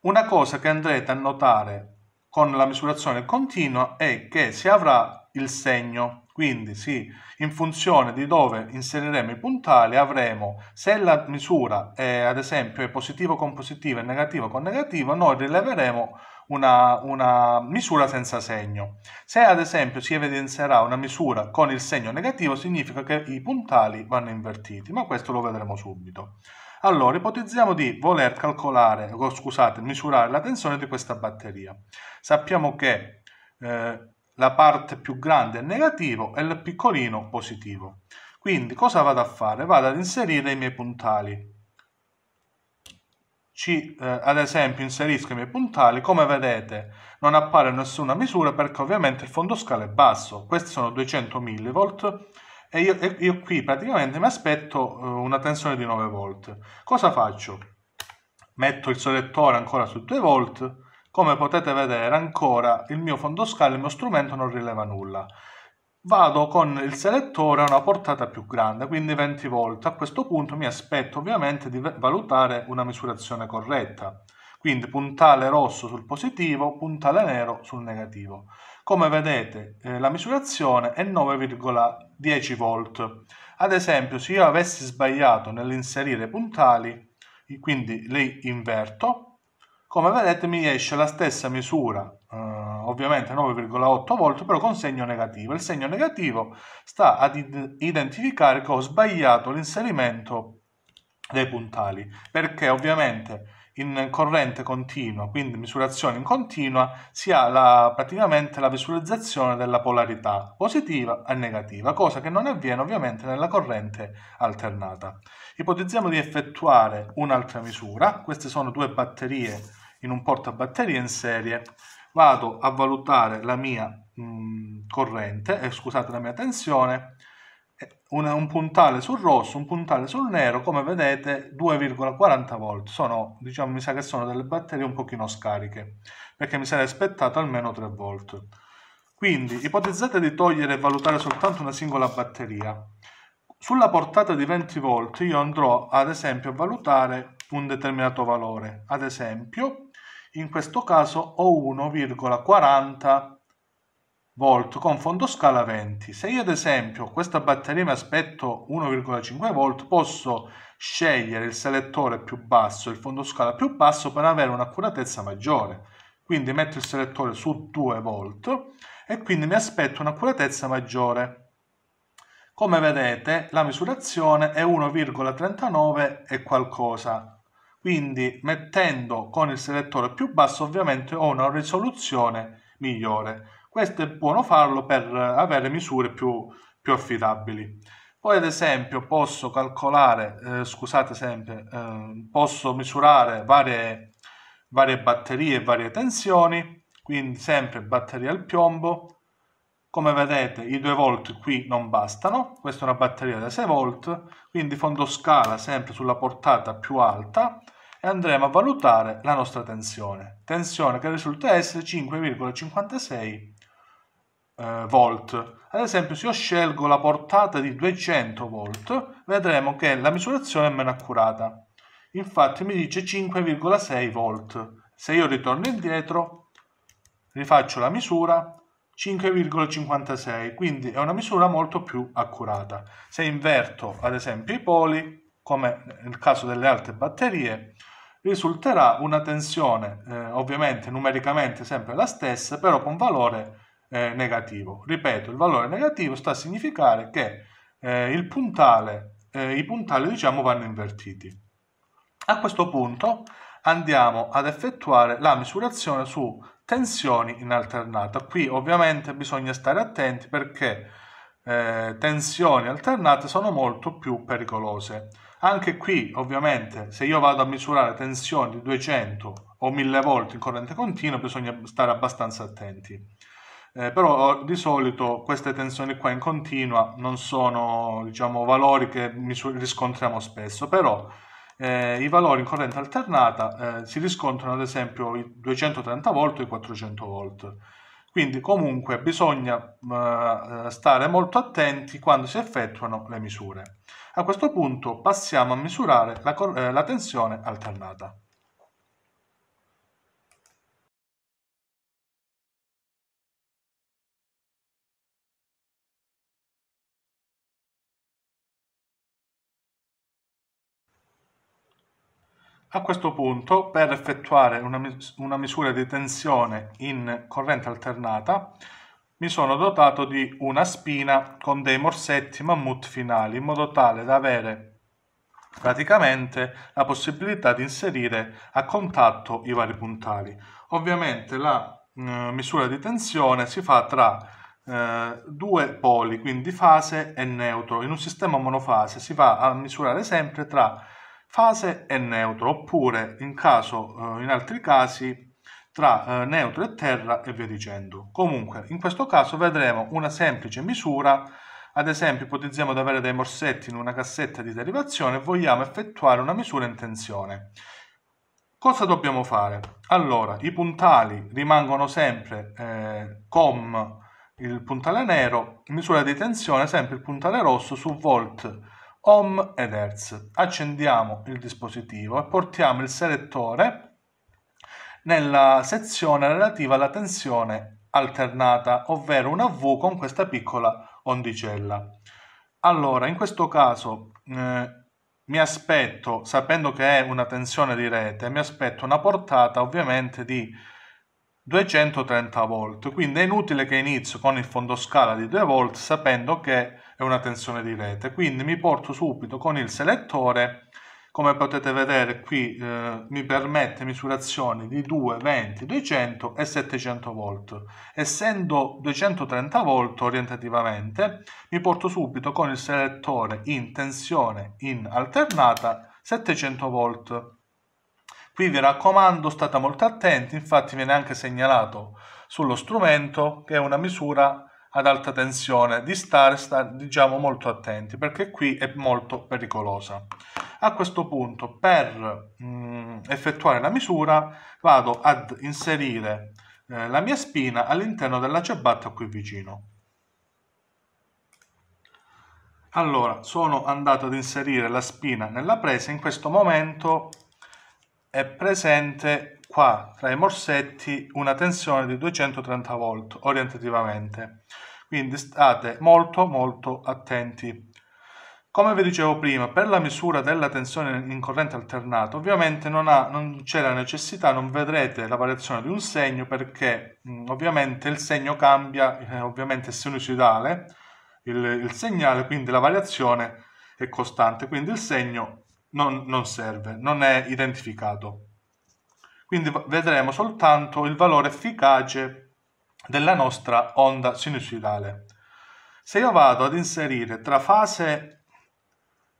Una cosa che andrete a notare con la misurazione continua è che si avrà il segno quindi sì, in funzione di dove inseriremo i puntali avremo, se la misura è, ad esempio è positivo con positivo e negativo con negativo, noi rileveremo una, una, misura senza segno. Se ad esempio si evidenzierà una misura con il segno negativo significa che i puntali vanno invertiti, ma questo lo vedremo subito. Allora, ipotizziamo di voler calcolare, scusate, misurare la tensione di questa batteria. Sappiamo che eh, la parte più grande è negativo e il piccolino positivo. Quindi cosa vado a fare? Vado ad inserire i miei puntali. Ci, eh, ad esempio inserisco i miei puntali, come vedete non appare nessuna misura perché ovviamente il fondo scala è basso, questi sono 200 mV e io, io qui praticamente mi aspetto eh, una tensione di 9 V. Cosa faccio? Metto il selettore ancora su 2 volt. Come potete vedere ancora il mio fondo scala, il mio strumento non rileva nulla. Vado con il selettore a una portata più grande, quindi 20 volt. A questo punto mi aspetto ovviamente di valutare una misurazione corretta. Quindi puntale rosso sul positivo, puntale nero sul negativo. Come vedete eh, la misurazione è 9,10 volt. Ad esempio se io avessi sbagliato nell'inserire puntali, quindi li inverto, come vedete mi esce la stessa misura, eh, ovviamente 9,8 volt, però con segno negativo. Il segno negativo sta ad identificare che ho sbagliato l'inserimento dei puntali, perché ovviamente in corrente continua, quindi misurazione in continua, si ha la, praticamente la visualizzazione della polarità positiva e negativa, cosa che non avviene ovviamente nella corrente alternata. Ipotizziamo di effettuare un'altra misura, queste sono due batterie in un portabatterie in serie, vado a valutare la mia mh, corrente, eh, scusate la mia tensione, eh, una, un puntale sul rosso, un puntale sul nero, come vedete 2,40 volt, sono, diciamo, mi sa che sono delle batterie un pochino scariche, perché mi sarei aspettato almeno 3 volt. Quindi ipotizzate di togliere e valutare soltanto una singola batteria. Sulla portata di 20 volt io andrò ad esempio a valutare un determinato valore, ad esempio in questo caso ho 1,40 volt con fondo scala 20. Se io ad esempio questa batteria mi aspetto 1,5 volt, posso scegliere il selettore più basso, il fondo scala più basso per avere un'accuratezza maggiore. Quindi metto il selettore su 2 volt e quindi mi aspetto un'accuratezza maggiore. Come vedete la misurazione è 1,39 e qualcosa quindi mettendo con il selettore più basso ovviamente ho una risoluzione migliore. Questo è buono farlo per avere misure più, più affidabili. Poi ad esempio posso calcolare, eh, scusate sempre, eh, posso misurare varie, varie batterie e varie tensioni, quindi sempre batteria al piombo, come vedete i 2 volt qui non bastano, questa è una batteria da 6 volt, quindi fondo scala sempre sulla portata più alta, e andremo a valutare la nostra tensione. Tensione che risulta essere 5,56 eh, volt. Ad esempio se io scelgo la portata di 200 volt vedremo che la misurazione è meno accurata. Infatti mi dice 5,6 volt. Se io ritorno indietro rifaccio la misura 5,56 quindi è una misura molto più accurata. Se inverto ad esempio i poli come nel caso delle altre batterie risulterà una tensione, eh, ovviamente numericamente sempre la stessa, però con valore eh, negativo. Ripeto, il valore negativo sta a significare che eh, puntale, eh, i puntali diciamo, vanno invertiti. A questo punto andiamo ad effettuare la misurazione su tensioni in alternata. Qui ovviamente bisogna stare attenti perché eh, tensioni alternate sono molto più pericolose. Anche qui, ovviamente, se io vado a misurare tensioni di 200 o 1000 volt in corrente continua, bisogna stare abbastanza attenti. Eh, però oh, di solito queste tensioni qua in continua non sono diciamo, valori che riscontriamo spesso, però eh, i valori in corrente alternata eh, si riscontrano ad esempio i 230 volt e i 400 volt. Quindi comunque bisogna eh, stare molto attenti quando si effettuano le misure. A questo punto passiamo a misurare la, eh, la tensione alternata. A questo punto, per effettuare una, mis una misura di tensione in corrente alternata, mi sono dotato di una spina con dei morsetti mammut finali, in modo tale da avere praticamente la possibilità di inserire a contatto i vari puntali. Ovviamente la eh, misura di tensione si fa tra eh, due poli, quindi fase e neutro. In un sistema monofase si va a misurare sempre tra fase e neutro, oppure in, caso, eh, in altri casi tra eh, neutro e terra e via dicendo. Comunque, in questo caso vedremo una semplice misura ad esempio, ipotizziamo di avere dei morsetti in una cassetta di derivazione e vogliamo effettuare una misura in tensione. Cosa dobbiamo fare? Allora, i puntali rimangono sempre eh, com il puntale nero, misura di tensione sempre il puntale rosso su volt Ohm ed Hertz. Accendiamo il dispositivo e portiamo il selettore nella sezione relativa alla tensione alternata, ovvero una V con questa piccola ondicella. Allora, in questo caso eh, mi aspetto, sapendo che è una tensione di rete, mi aspetto una portata ovviamente di 230 volt, quindi è inutile che inizio con il fondoscala di 2 volt sapendo che e una tensione di rete. Quindi mi porto subito con il selettore, come potete vedere qui eh, mi permette misurazioni di 2, 20, 200 e 700 volt. Essendo 230 volt orientativamente, mi porto subito con il selettore in tensione in alternata 700 volt. Qui vi raccomando, state molto attenti, infatti viene anche segnalato sullo strumento che è una misura ad alta tensione, di stare, stare diciamo, molto attenti perché qui è molto pericolosa. A questo punto per mh, mm, effettuare la misura vado ad inserire eh, la mia spina all'interno della ciabatta qui vicino. Allora, sono andato ad inserire la spina nella presa, in questo momento è presente qua tra i morsetti una tensione di 230 volt orientativamente quindi state molto molto attenti come vi dicevo prima per la misura della tensione in corrente alternata ovviamente non, ha, non c'è la necessità non vedrete la variazione di un segno perché mh, ovviamente il segno cambia eh, ovviamente è sinusoidale il, il, segnale quindi la variazione è costante quindi il segno non, non serve non è identificato quindi vedremo soltanto il valore efficace della nostra onda sinusoidale. Se io vado ad inserire tra fase,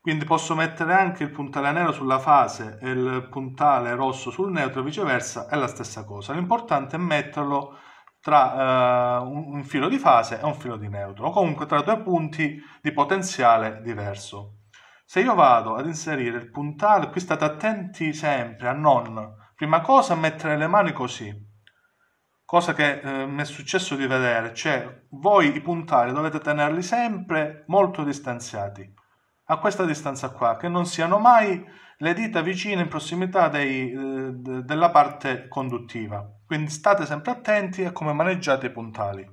quindi posso mettere anche il puntale nero sulla fase e il puntale rosso sul neutro e viceversa, è la stessa cosa. L'importante è metterlo tra eh, un filo di fase e un filo di neutro, o comunque tra due punti di potenziale diverso. Se io vado ad inserire il puntale, qui state attenti sempre a non Prima cosa mettere le mani così, cosa che eh, mi è successo di vedere, cioè voi i puntali dovete tenerli sempre molto distanziati, a questa distanza qua, che non siano mai le dita vicine in prossimità dei, eh, della parte conduttiva. Quindi state sempre attenti a come maneggiate i puntali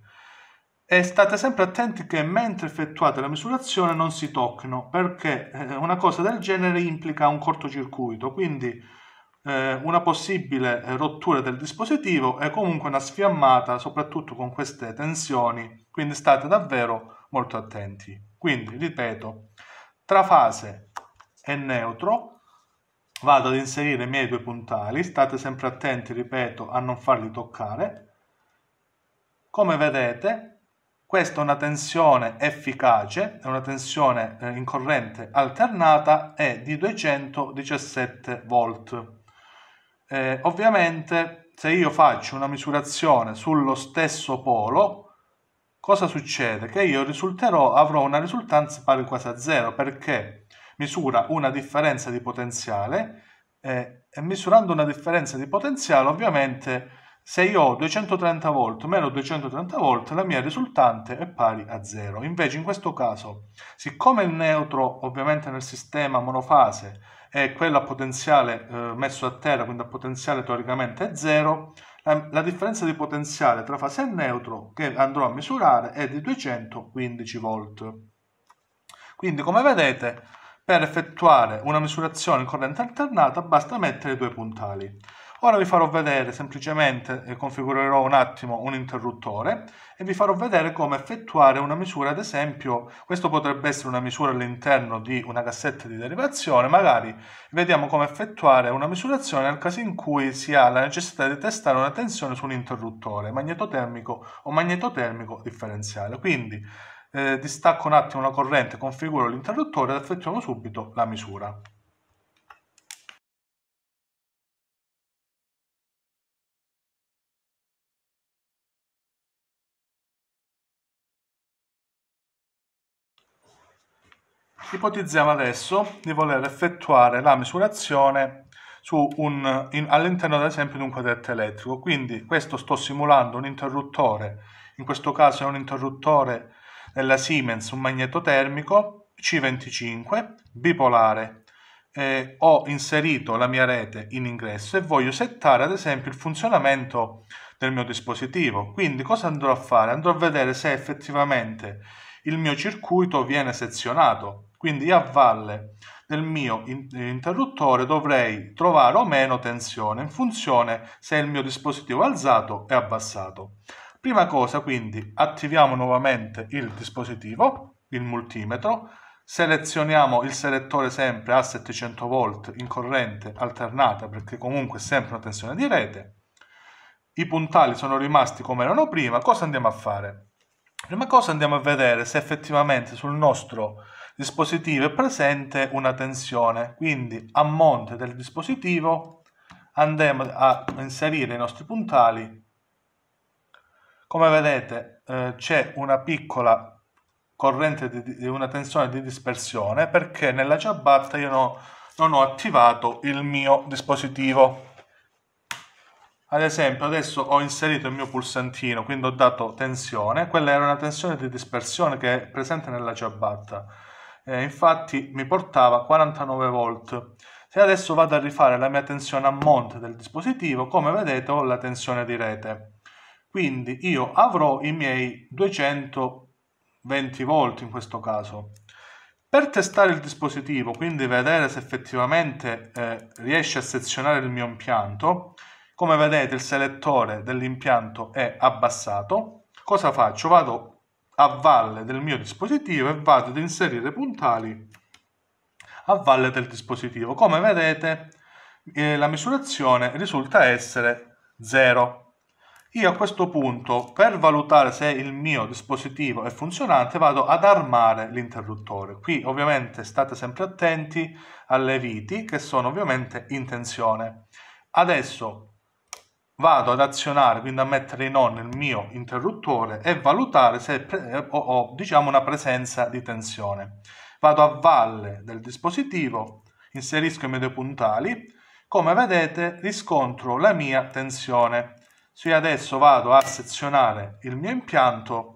e state sempre attenti che mentre effettuate la misurazione non si tocchino perché eh, una cosa del genere implica un cortocircuito, quindi eh, una possibile rottura del dispositivo e comunque una sfiammata, soprattutto con queste tensioni, quindi state davvero molto attenti. Quindi, ripeto, tra fase e neutro vado ad inserire i miei due puntali, state sempre attenti, ripeto, a non farli toccare. Come vedete, questa è una tensione efficace, è una tensione eh, in corrente alternata è di 217 volt. Eh, ovviamente se io faccio una misurazione sullo stesso polo, cosa succede? Che io risulterò, avrò una risultanza pari quasi a zero perché misura una differenza di potenziale eh, e misurando una differenza di potenziale ovviamente se io ho 230 volt meno 230 volt la mia risultante è pari a 0. Invece in questo caso, siccome il neutro ovviamente nel sistema monofase è quello a potenziale eh, messo a terra, quindi a potenziale teoricamente è 0, la, la, differenza di potenziale tra fase e neutro che andrò a misurare è di 215 volt. Quindi come vedete per effettuare una misurazione in corrente alternata basta mettere due puntali. Ora vi farò vedere, semplicemente eh, configurerò un attimo un interruttore e vi farò vedere come effettuare una misura, ad esempio, questo potrebbe essere una misura all'interno di una cassetta di derivazione, magari vediamo come effettuare una misurazione nel caso in cui si ha la necessità di testare una tensione su un interruttore magnetotermico o magnetotermico differenziale. Quindi eh, distacco un attimo la corrente, configuro l'interruttore ed effettuiamo subito la misura. ipotizziamo adesso di voler effettuare la misurazione un, in, all'interno ad esempio di un quadretto elettrico. Quindi questo sto simulando un interruttore, in questo caso è un interruttore della Siemens, un magneto termico C25, bipolare. Eh, ho inserito la mia rete in ingresso e voglio settare ad esempio il funzionamento del mio dispositivo. Quindi cosa andrò a fare? Andrò a vedere se effettivamente il mio circuito viene sezionato quindi a valle del mio interruttore dovrei trovare o meno tensione in funzione se il mio dispositivo è alzato e abbassato. Prima cosa quindi attiviamo nuovamente il dispositivo, il multimetro, selezioniamo il selettore sempre a 700 volt in corrente alternata perché comunque è sempre una tensione di rete. I puntali sono rimasti come erano prima, cosa andiamo a fare? Prima cosa andiamo a vedere se effettivamente sul nostro dispositivo è presente una tensione, quindi a monte del dispositivo andremo a inserire i nostri puntali. Come vedete eh, c'è una piccola corrente di, di, una tensione di dispersione perché nella ciabatta io no, non ho attivato il mio dispositivo. Ad esempio adesso ho inserito il mio pulsantino, quindi ho dato tensione, quella era una tensione di dispersione che è presente nella ciabatta eh, infatti mi portava 49 volt. Se adesso vado a rifare la mia tensione a monte del dispositivo, come vedete ho la tensione di rete. Quindi io avrò i miei 220 volt in questo caso. Per testare il dispositivo, quindi vedere se effettivamente eh, riesce a sezionare il mio impianto, come vedete il selettore dell'impianto è abbassato. Cosa faccio? Vado a valle del mio dispositivo e vado ad inserire puntali a valle del dispositivo. Come vedete eh, la misurazione risulta essere 0. Io a questo punto, per valutare se il mio dispositivo è funzionante, vado ad armare l'interruttore. Qui ovviamente state sempre attenti alle viti, che sono ovviamente in tensione. Adesso vado ad azionare, quindi a mettere in on il mio interruttore e valutare se eh, ho, diciamo, una presenza di tensione. Vado a valle del dispositivo, inserisco i miei due puntali, come vedete riscontro la mia tensione. Se io adesso vado a sezionare il mio impianto,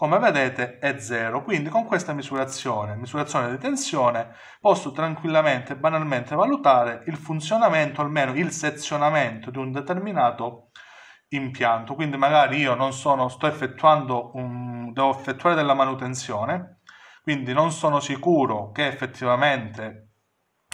come vedete è 0, quindi con questa misurazione, misurazione di tensione, posso tranquillamente e banalmente valutare il funzionamento, almeno il sezionamento di un determinato impianto. Quindi magari io non sono, sto effettuando un, devo effettuare della manutenzione, quindi non sono sicuro che effettivamente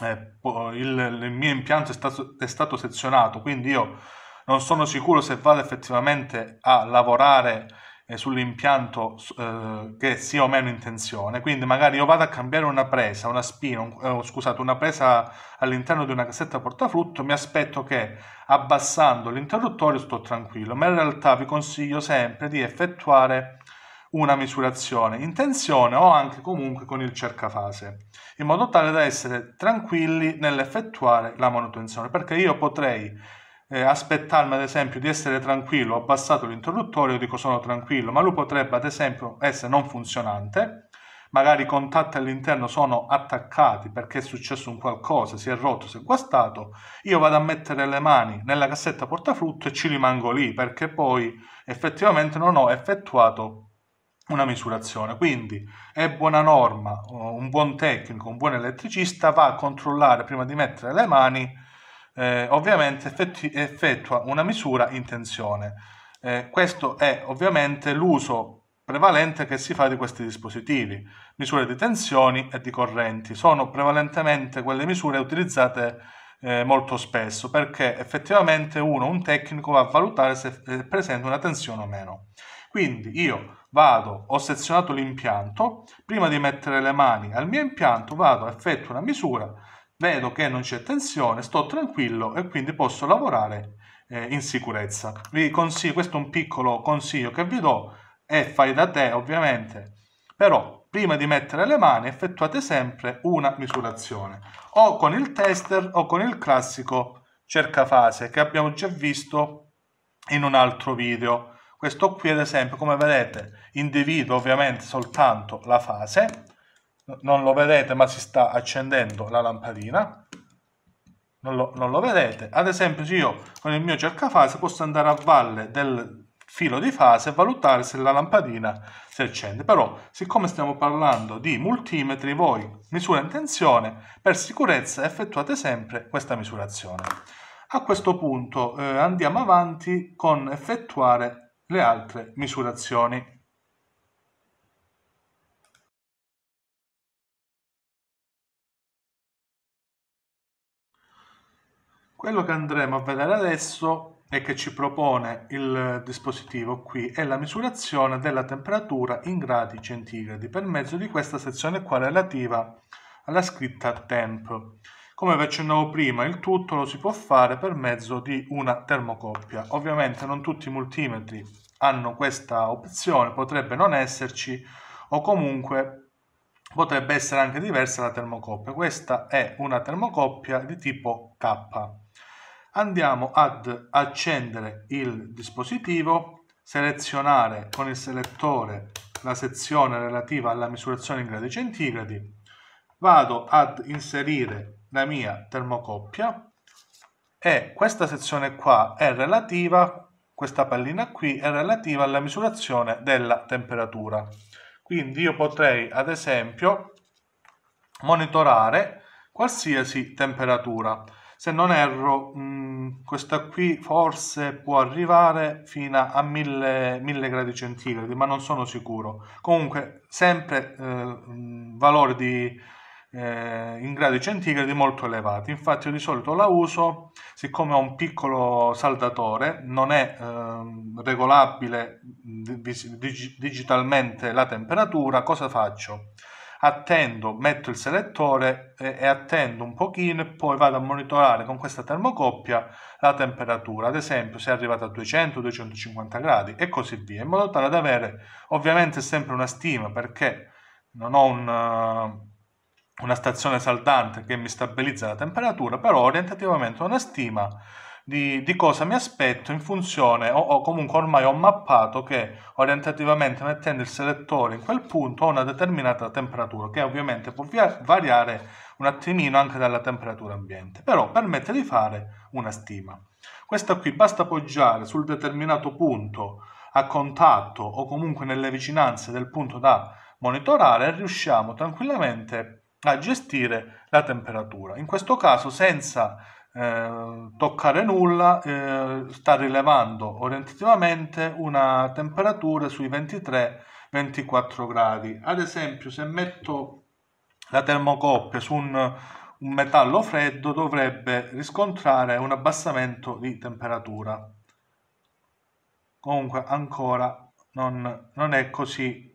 eh, il, il, mio impianto è stato, è stato sezionato, quindi io non sono sicuro se vado effettivamente a lavorare eh, sull'impianto eh, che sia o meno in tensione. Quindi magari io vado a cambiare una presa, una spina, un, eh, scusate, una presa all'interno di una cassetta portafrutto, mi aspetto che abbassando l'interruttore sto tranquillo, ma in realtà vi consiglio sempre di effettuare una misurazione in tensione o anche comunque con il cercafase, in modo tale da essere tranquilli nell'effettuare la manutenzione, perché io potrei eh, aspettarmi ad esempio di essere tranquillo, ho abbassato l'interruttore, dico sono tranquillo, ma lui potrebbe ad esempio essere non funzionante, magari i contatti all'interno sono attaccati perché è successo un qualcosa, si è rotto, si è guastato, io vado a mettere le mani nella cassetta portafrutto e ci rimango lì perché poi effettivamente non ho effettuato una misurazione. Quindi è buona norma, eh, un buon tecnico, un buon elettricista va a controllare prima di mettere le mani eh, ovviamente effetti, effettua una misura in tensione. Eh, questo è ovviamente l'uso prevalente che si fa di questi dispositivi. Misure di tensioni e di correnti sono prevalentemente quelle misure utilizzate eh, molto spesso perché effettivamente uno, un tecnico, va a valutare se è presente una tensione o meno. Quindi io vado, ho sezionato l'impianto, prima di mettere le mani al mio impianto vado, effettuo una misura vedo che non c'è tensione, sto tranquillo e quindi posso lavorare eh, in sicurezza. questo è un piccolo consiglio che vi do, è fai da te ovviamente, però prima di mettere le mani effettuate sempre una misurazione, o con il tester o con il classico cercafase che abbiamo già visto in un altro video. Questo qui ad esempio, come vedete, individua ovviamente soltanto la fase, non lo vedete ma si sta accendendo la lampadina non lo, non lo vedete ad esempio se io con il mio cercafase posso andare a valle del filo di fase e valutare se la lampadina si accende però siccome stiamo parlando di multimetri voi misura in tensione per sicurezza effettuate sempre questa misurazione a questo punto eh, andiamo avanti con effettuare le altre misurazioni Quello che andremo a vedere adesso e che ci propone il dispositivo qui è la misurazione della temperatura in gradi centigradi per mezzo di questa sezione qua relativa alla scritta temp. Come vi accennavo prima, il tutto lo si può fare per mezzo di una termocoppia. Ovviamente non tutti i multimetri hanno questa opzione, potrebbe non esserci o comunque potrebbe essere anche diversa la termocoppia. Questa è una termocoppia di tipo K andiamo ad accendere il dispositivo, selezionare con il selettore la sezione relativa alla misurazione in gradi centigradi, vado ad inserire la mia termocoppia e questa sezione qua è relativa, questa pallina qui è relativa alla misurazione della temperatura. Quindi io potrei ad esempio monitorare qualsiasi temperatura se non erro, mh, mm, questa qui forse può arrivare fino a 1000, 1000, gradi centigradi, ma non sono sicuro. Comunque, sempre eh, mm, valori di, eh, in gradi centigradi molto elevati. Infatti, io di solito la uso, siccome ho un piccolo saldatore, non è eh, regolabile mm, dig digitalmente la temperatura, cosa faccio? attendo, metto il selettore e, e attendo un pochino e poi vado a monitorare con questa termocoppia la temperatura, ad esempio se è arrivata a 200-250 gradi e così via, in modo tale da avere ovviamente sempre una stima perché non ho un, una stazione saldante che mi stabilizza la temperatura, però orientativamente ho una stima di, di cosa mi aspetto in funzione, o, o, comunque ormai ho mappato che orientativamente mettendo il selettore in quel punto ho una determinata temperatura, che ovviamente può via- variare un attimino anche dalla temperatura ambiente, però permette di fare una stima. Questa qui basta appoggiare sul determinato punto a contatto o comunque nelle vicinanze del punto da monitorare e riusciamo tranquillamente a gestire la temperatura. In questo caso senza Ehm, toccare nulla, eh, sta rilevando orientativamente una temperatura sui 23-24 gradi. Ad esempio, se metto la termocoppia su un, un metallo freddo, dovrebbe riscontrare un abbassamento di temperatura. Comunque, ancora non, non è così.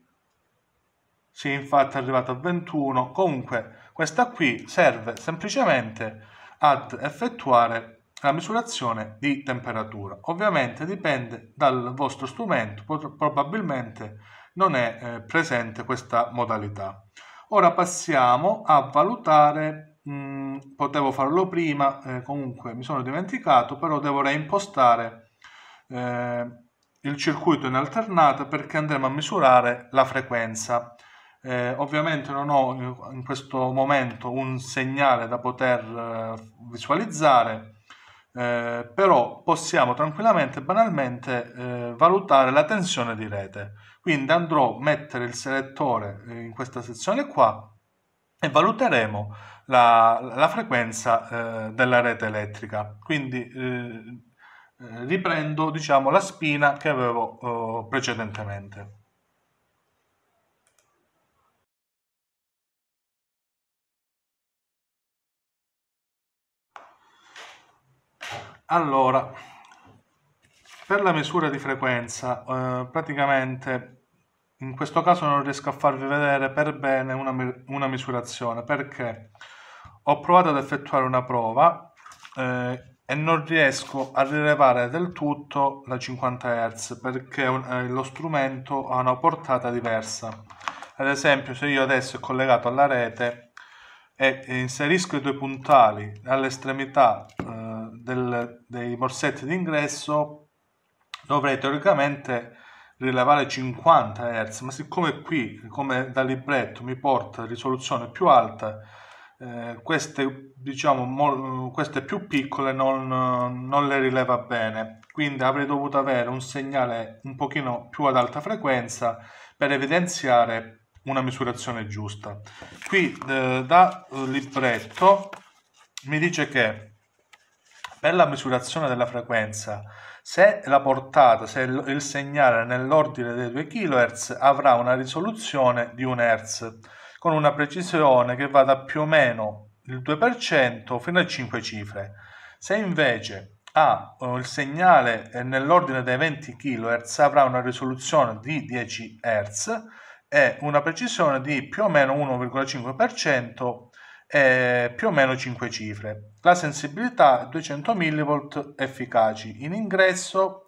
Sì, infatti è arrivato a 21. Comunque, questa qui serve semplicemente ad effettuare la misurazione di temperatura. Ovviamente dipende dal vostro strumento, probabilmente non è eh, presente questa modalità. Ora passiamo a valutare, mh, mm, potevo farlo prima, eh, comunque mi sono dimenticato, però devo reimpostare eh, il circuito in alternata perché andremo a misurare la frequenza eh, ovviamente non ho eh, in questo momento un segnale da poter eh, visualizzare, eh, però possiamo tranquillamente e banalmente eh, valutare la tensione di rete. Quindi andrò a mettere il selettore eh, in questa sezione qua e valuteremo la, la frequenza della rete elettrica. Quindi riprendo diciamo, la spina che avevo precedentemente. Allora, per la misura di frequenza, eh, praticamente in questo caso non riesco a farvi vedere per bene una, una misurazione perché ho provato ad effettuare una prova eh, e non riesco a rilevare del tutto la 50 Hz perché eh, lo strumento ha una portata diversa. Ad esempio, se io adesso è collegato alla rete e inserisco i due puntali all'estremità eh, del, dei morsetti d'ingresso dovrei teoricamente rilevare 50 Hz, ma siccome qui, come da libretto, mi porta risoluzione più alta, eh, queste, diciamo, queste più piccole non, non, le rileva bene. Quindi avrei dovuto avere un segnale un pochino più ad alta frequenza per evidenziare una misurazione giusta. Qui eh, da libretto mi dice che per la misurazione della frequenza, se la portata, se il segnale nell'ordine dei 2 kHz avrà una risoluzione di 1 Hz, con una precisione che va da più o meno il 2% fino a 5 cifre. Se invece ha ah, il segnale nell'ordine dei 20 kHz avrà una risoluzione di 10 Hz e una precisione di più o meno 1,5% è più o meno 5 cifre. La sensibilità 200 mV efficaci in ingresso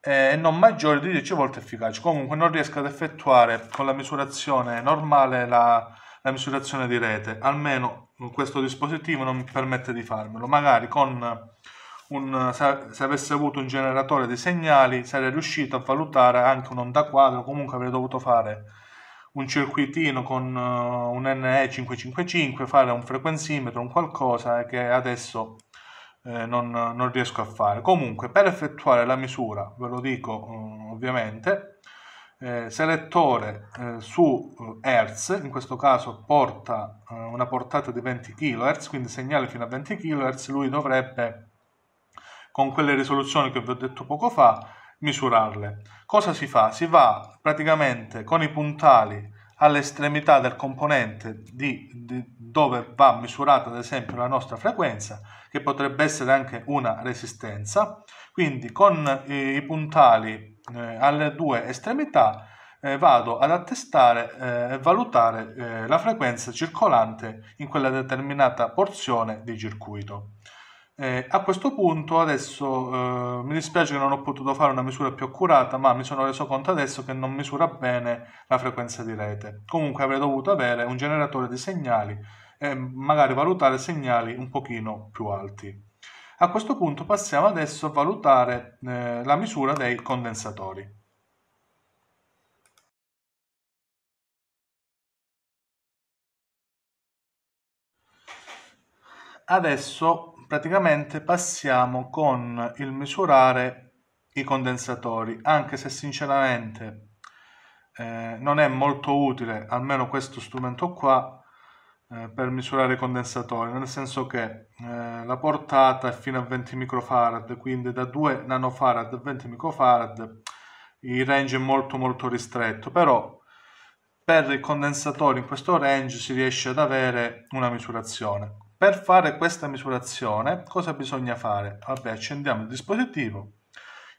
eh, non maggiore di 10 volte efficaci. Comunque non riesco ad effettuare con la misurazione normale la, la misurazione di rete, almeno questo dispositivo non mi permette di farmelo. Magari con un, se avessi avuto un generatore di segnali sarei riuscito a valutare anche un'onda quadro, comunque avrei dovuto fare un circuitino con uh, un NE555, fare un frequenzimetro, un qualcosa che adesso eh, non, non, riesco a fare. Comunque, per effettuare la misura, ve lo dico um, ovviamente, eh, selettore eh, su eh, Hertz, in questo caso porta una portata di 20 kHz, quindi segnale fino a 20 kHz, lui dovrebbe, con quelle risoluzioni che vi ho detto poco fa, misurarle. Cosa si fa? Si va praticamente con i puntali all'estremità del componente di, di, dove va misurata ad esempio la nostra frequenza, che potrebbe essere anche una resistenza. Quindi con eh, i puntali eh, alle due estremità eh, vado ad attestare eh, e valutare eh, la frequenza circolante in quella determinata porzione di circuito. Eh, a questo punto adesso eh, mi dispiace che non ho potuto fare una misura più accurata, ma mi sono reso conto adesso che non misura bene la frequenza di rete. Comunque avrei dovuto avere un generatore di segnali e magari valutare segnali un pochino più alti. A questo punto passiamo adesso a valutare eh, la misura dei condensatori. Adesso praticamente passiamo con il misurare i condensatori, anche se sinceramente eh, non è molto utile, almeno questo strumento qua, eh, per misurare i condensatori, nel senso che eh, la portata è fino a 20 microfarad, quindi da 2 nanofarad a 20 microfarad il range è molto molto ristretto, però per i condensatori in questo range si riesce ad avere una misurazione. Per fare questa misurazione cosa bisogna fare? Vabbè, accendiamo il dispositivo.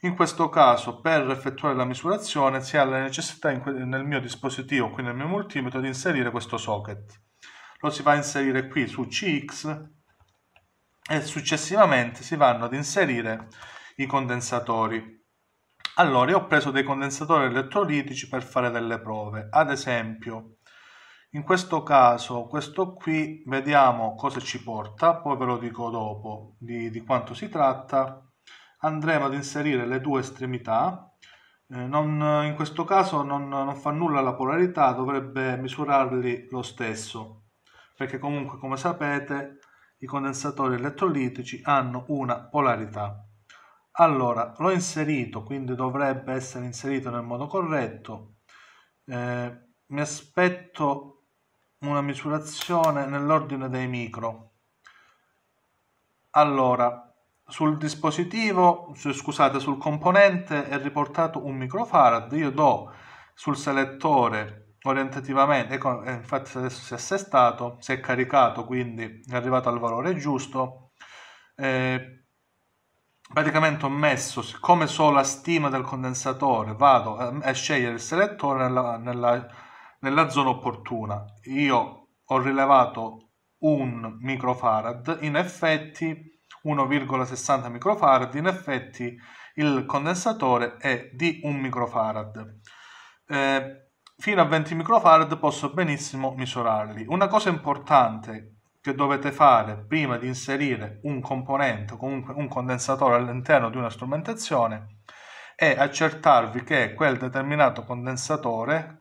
In questo caso per effettuare la misurazione si ha la necessità nel mio dispositivo, qui nel mio multimetro, di inserire questo socket. Lo si va a inserire qui su CX e successivamente si vanno ad inserire i condensatori. Allora, io ho preso dei condensatori elettrolitici per fare delle prove. Ad esempio, in questo caso, questo qui, vediamo cosa ci porta, poi ve lo dico dopo di, di quanto si tratta. Andremo ad inserire le due estremità. Eh, non, in questo caso non, non fa nulla la polarità, dovrebbe misurarli lo stesso, perché comunque, come sapete, i condensatori elettrolitici hanno una polarità. Allora, l'ho inserito, quindi dovrebbe essere inserito nel modo corretto. Eh, mi aspetto una misurazione nell'ordine dei micro. Allora, sul dispositivo, scusate, sul componente è riportato un microfarad, io do sul selettore orientativamente, ecco, eh, infatti adesso si è assestato, si è caricato, quindi è arrivato al valore giusto. Eh, praticamente ho messo, siccome so la stima del condensatore, vado a, scegliere il selettore nella, nella nella zona opportuna. Io ho rilevato un microfarad, in effetti 1,60 microfarad, in effetti il condensatore è di 1 microfarad. Eh, fino a 20 microfarad posso benissimo misurarli. Una cosa importante che dovete fare prima di inserire un componente comunque un condensatore all'interno di una strumentazione è accertarvi che quel determinato condensatore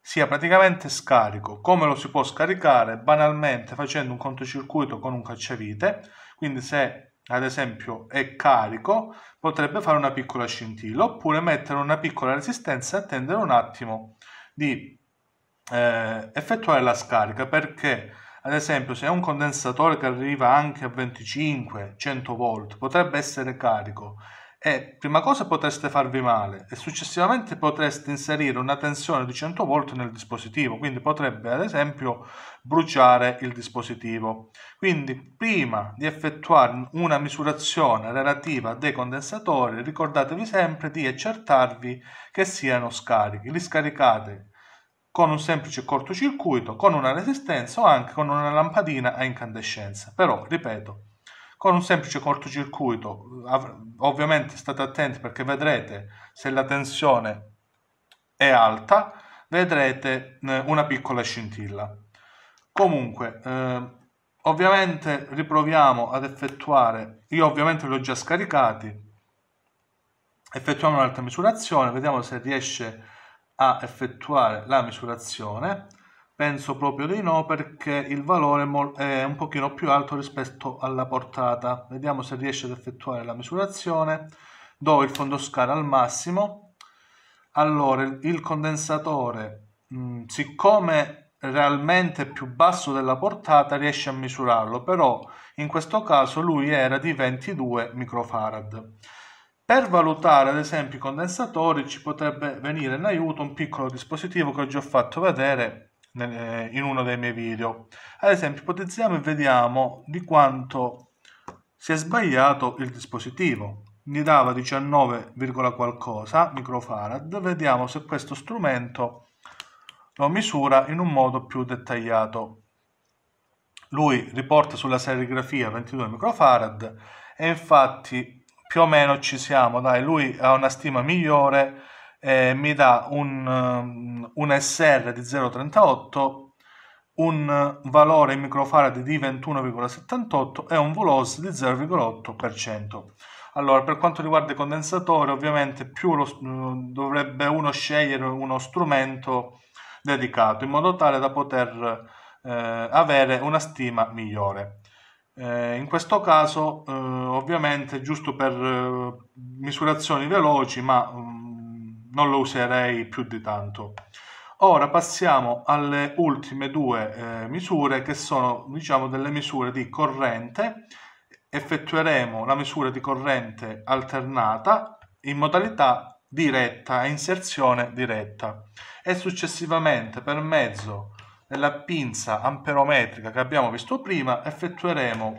sia praticamente scarico. Come lo si può scaricare? Banalmente facendo un cortocircuito con un cacciavite, quindi se ad esempio è carico potrebbe fare una piccola scintilla oppure mettere una piccola resistenza e attendere un attimo di eh, effettuare la scarica perché ad esempio se è un condensatore che arriva anche a 25-100 volt potrebbe essere carico e prima cosa potreste farvi male e successivamente potreste inserire una tensione di 100 volt nel dispositivo, quindi potrebbe ad esempio bruciare il dispositivo. Quindi prima di effettuare una misurazione relativa dei condensatori ricordatevi sempre di accertarvi che siano scarichi, li scaricate con un semplice cortocircuito, con una resistenza o anche con una lampadina a incandescenza. Però, ripeto, con un semplice cortocircuito. Ovviamente state attenti perché vedrete se la tensione è alta, vedrete eh, una piccola scintilla. Comunque, eh, ovviamente riproviamo ad effettuare, io ovviamente li ho già scaricati, effettuiamo un'altra misurazione, vediamo se riesce a effettuare la misurazione Penso proprio di no perché il valore è un pochino più alto rispetto alla portata. Vediamo se riesce ad effettuare la misurazione. Do il fondo scala al massimo. Allora, il condensatore, mh, mm, siccome realmente più basso della portata, riesce a misurarlo, però in questo caso lui era di 22 microfarad. Per valutare ad esempio i condensatori ci potrebbe venire in aiuto un piccolo dispositivo che ho già fatto vedere eh, in uno dei miei video. Ad esempio ipotizziamo e vediamo di quanto si è sbagliato il dispositivo. Mi dava 19, qualcosa microfarad, vediamo se questo strumento lo misura in un modo più dettagliato. Lui riporta sulla serigrafia 22 microfarad e infatti più o meno ci siamo, dai, lui ha una stima migliore eh, mi dà un, ehm, un SR di 0,38 un valore in microfarad di 21,78 e un VLOS di 0,8%. Allora, per quanto riguarda i condensatori, ovviamente più lo, mm, dovrebbe uno scegliere uno strumento dedicato in modo tale da poter eh, avere una stima migliore. Eh, in questo caso, eh, ovviamente, giusto per eh, misurazioni veloci, ma mm, non lo userei più di tanto. Ora passiamo alle ultime due eh, misure che sono diciamo delle misure di corrente. Effettueremo la misura di corrente alternata in modalità diretta e inserzione diretta e successivamente per mezzo della pinza amperometrica che abbiamo visto prima effettueremo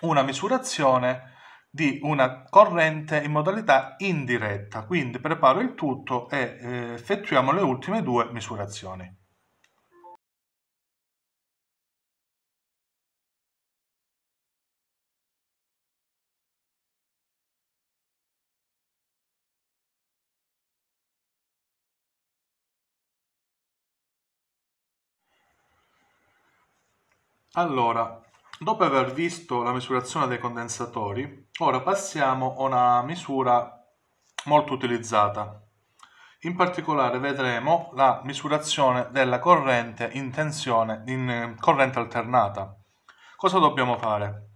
una misurazione di una corrente in modalità indiretta, quindi preparo il tutto e eh, effettuiamo le ultime due misurazioni. Allora, Dopo aver visto la misurazione dei condensatori, ora passiamo a una misura molto utilizzata. In particolare vedremo la misurazione della corrente in tensione in eh, corrente alternata. Cosa dobbiamo fare?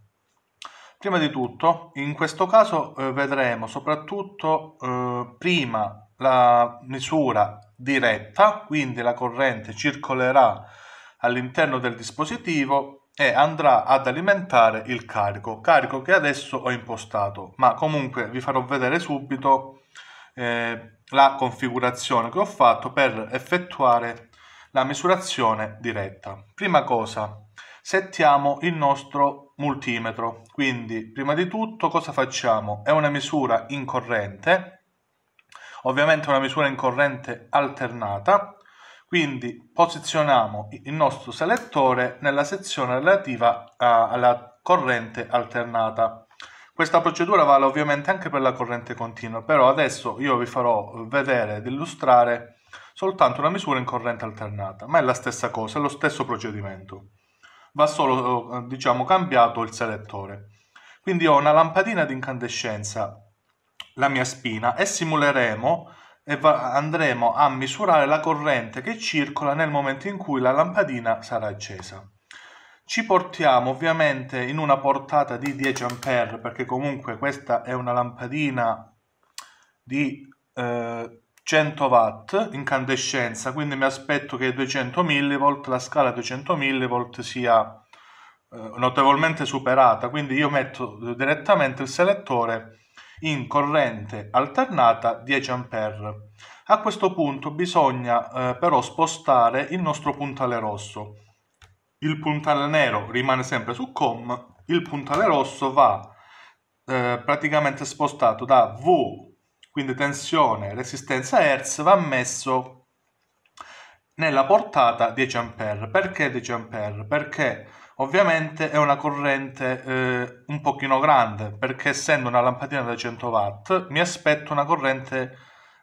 Prima di tutto, in questo caso eh, vedremo soprattutto eh, prima la misura diretta, quindi la corrente circolerà all'interno del dispositivo e andrà ad alimentare il carico, carico che adesso ho impostato, ma comunque vi farò vedere subito eh, la configurazione che ho fatto per effettuare la misurazione diretta. Prima cosa, settiamo il nostro multimetro, quindi prima di tutto cosa facciamo? È una misura in corrente, ovviamente una misura in corrente alternata, quindi posizioniamo il nostro selettore nella sezione relativa a, alla corrente alternata. Questa procedura vale ovviamente anche per la corrente continua, però adesso io vi farò vedere ed illustrare soltanto una misura in corrente alternata, ma è la stessa cosa, è lo stesso procedimento. Va solo, eh, diciamo, cambiato il selettore. Quindi ho una lampadina di incandescenza, la mia spina, e simuleremo e andremo a misurare la corrente che circola nel momento in cui la lampadina sarà accesa. Ci portiamo ovviamente in una portata di 10 A perché comunque questa è una lampadina di eh, 100 W incandescenza, quindi mi aspetto che 200 mV, la scala 200 mV sia eh, notevolmente superata, quindi io metto direttamente il selettore in corrente alternata 10 A. A questo punto bisogna eh, però spostare il nostro puntale rosso. Il puntale nero rimane sempre su COM, il puntale rosso va eh, praticamente spostato da V, quindi tensione, resistenza Hertz, va messo nella portata 10 A. Perché 10 A? Perché Ovviamente è una corrente eh, un pochino grande perché essendo una lampadina da 100 watt mi aspetto una corrente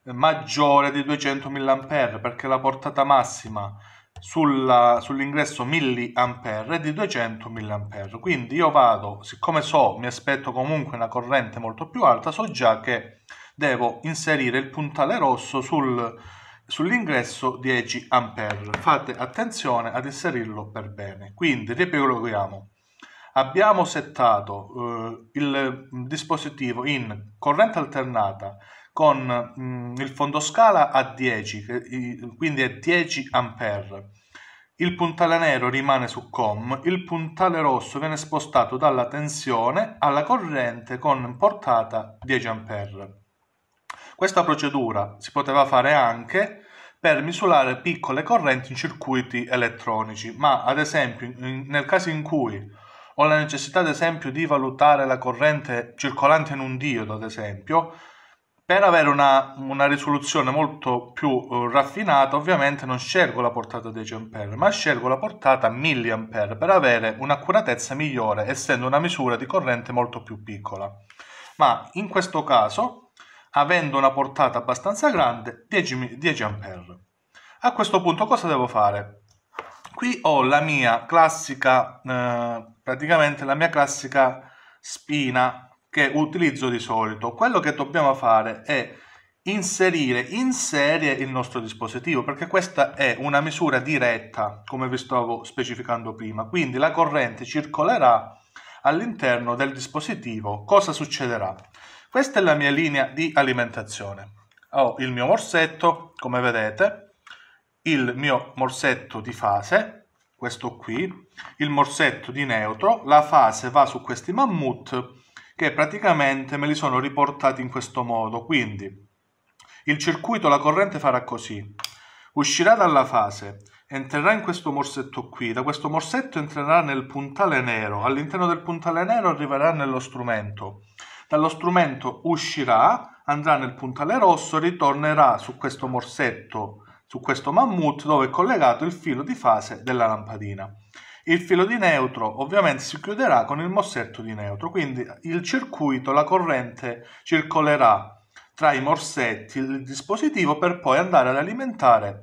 maggiore di 200 mA perché la portata massima sulla, sull'ingresso mA è di 200 mA. Quindi io vado, siccome so, mi aspetto comunque una corrente molto più alta, so già che devo inserire il puntale rosso sul sull'ingresso 10 A. Fate attenzione ad inserirlo per bene. Quindi riepiloghiamo. Abbiamo settato eh, il mm, dispositivo in corrente alternata con mh, mm, il fondoscala a 10, che, quindi è 10 A. Il puntale nero rimane su COM, il puntale rosso viene spostato dalla tensione alla corrente con portata 10 A. Questa procedura si poteva fare anche per misurare piccole correnti in circuiti elettronici, ma ad esempio in, nel caso in cui ho la necessità ad esempio di valutare la corrente circolante in un diodo ad esempio, per avere una, una risoluzione molto più eh, raffinata ovviamente non scelgo la portata 10A ma scelgo la portata 1000A per avere un'accuratezza migliore essendo una misura di corrente molto più piccola. Ma in questo caso avendo una portata abbastanza grande 10, 10 A. A questo punto cosa devo fare? Qui ho la mia classica, eh, praticamente la mia classica spina che utilizzo di solito. Quello che dobbiamo fare è inserire in serie il nostro dispositivo perché questa è una misura diretta come vi stavo specificando prima quindi la corrente circolerà all'interno del dispositivo cosa succederà questa è la mia linea di alimentazione. Ho il mio morsetto, come vedete, il mio morsetto di fase, questo qui, il morsetto di neutro, la fase va su questi mammut che praticamente me li sono riportati in questo modo, quindi il circuito, la corrente farà così, uscirà dalla fase, entrerà in questo morsetto qui, da questo morsetto entrerà nel puntale nero, all'interno del puntale nero arriverà nello strumento, dallo strumento uscirà, andrà nel puntale rosso, ritornerà su questo morsetto, su questo mammut dove è collegato il filo di fase della lampadina. Il filo di neutro ovviamente si chiuderà con il morsetto di neutro, quindi il circuito, la corrente circolerà tra i morsetti il dispositivo per poi andare ad alimentare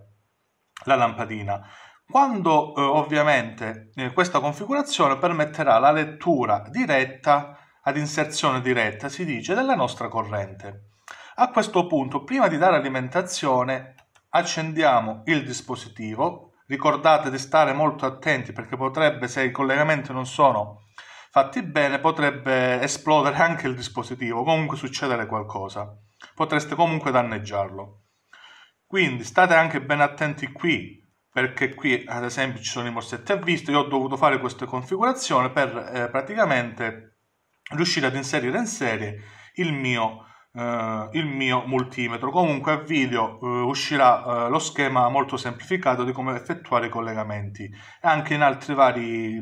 la lampadina. Quando eh, ovviamente eh, questa configurazione permetterà la lettura diretta ad inserzione diretta, si dice, della nostra corrente. A questo punto, prima di dare alimentazione, accendiamo il dispositivo. Ricordate di stare molto attenti perché potrebbe, se i collegamenti non sono fatti bene, potrebbe esplodere anche il dispositivo, comunque succedere qualcosa. Potreste comunque danneggiarlo. Quindi state anche ben attenti qui, perché qui ad esempio ci sono i morsetti a vista, io ho dovuto fare questa configurazione per eh, praticamente riuscire ad inserire in serie il mio, eh, il mio multimetro. Comunque a video eh, uscirà eh, lo schema molto semplificato di come effettuare i collegamenti e anche in altre, vari,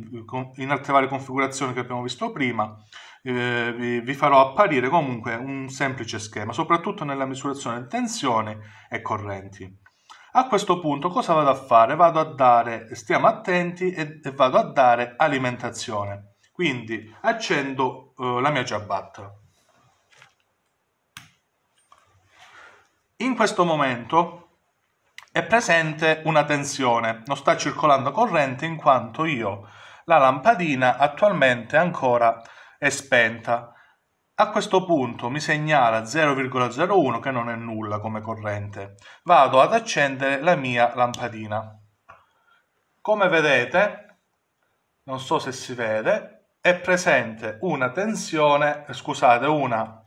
in altre varie configurazioni che abbiamo visto prima. Eh, vi, farò apparire comunque un semplice schema, soprattutto nella misurazione di tensione e correnti. A questo punto cosa vado a fare? Vado a dare, stiamo attenti, e vado a dare alimentazione. Quindi accendo eh, la mia ciabatta. In questo momento è presente una tensione, non sta circolando corrente in quanto io la lampadina attualmente ancora è spenta. A questo punto mi segnala 0,01 che non è nulla come corrente. Vado ad accendere la mia lampadina. Come vedete, non so se si vede, è presente una tensione, scusate, una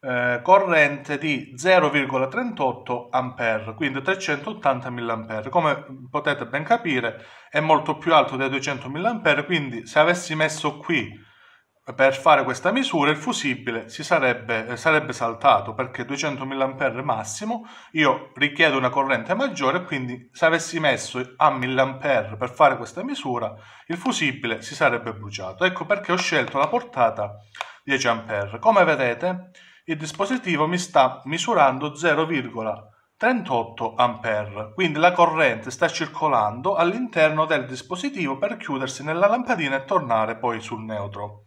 eh, corrente di 0,38 A, quindi 380 mA. Come potete ben capire è molto più alto dei 200 mA, quindi se avessi messo qui per fare questa misura il fusibile sarebbe, eh, sarebbe, saltato perché 200 mA massimo, io richiedo una corrente maggiore, quindi se avessi messo a 1000 A per fare questa misura, il fusibile si sarebbe bruciato. Ecco perché ho scelto la portata 10 A. Come vedete, il dispositivo mi sta misurando 0,38 A, quindi la corrente sta circolando all'interno del dispositivo per chiudersi nella lampadina e tornare poi sul neutro.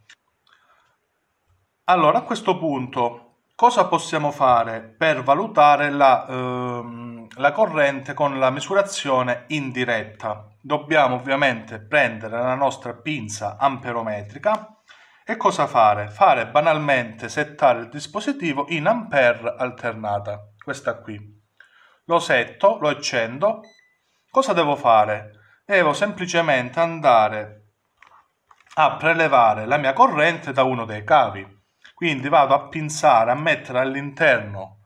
Allora, a questo punto, cosa possiamo fare per valutare la, ehm, la corrente con la misurazione indiretta? Dobbiamo ovviamente prendere la nostra pinza amperometrica e cosa fare? Fare banalmente settare il dispositivo in ampere alternata, questa qui. Lo setto, lo accendo. Cosa devo fare? Devo semplicemente andare a prelevare la mia corrente da uno dei cavi. Quindi vado a pinzare, a mettere all'interno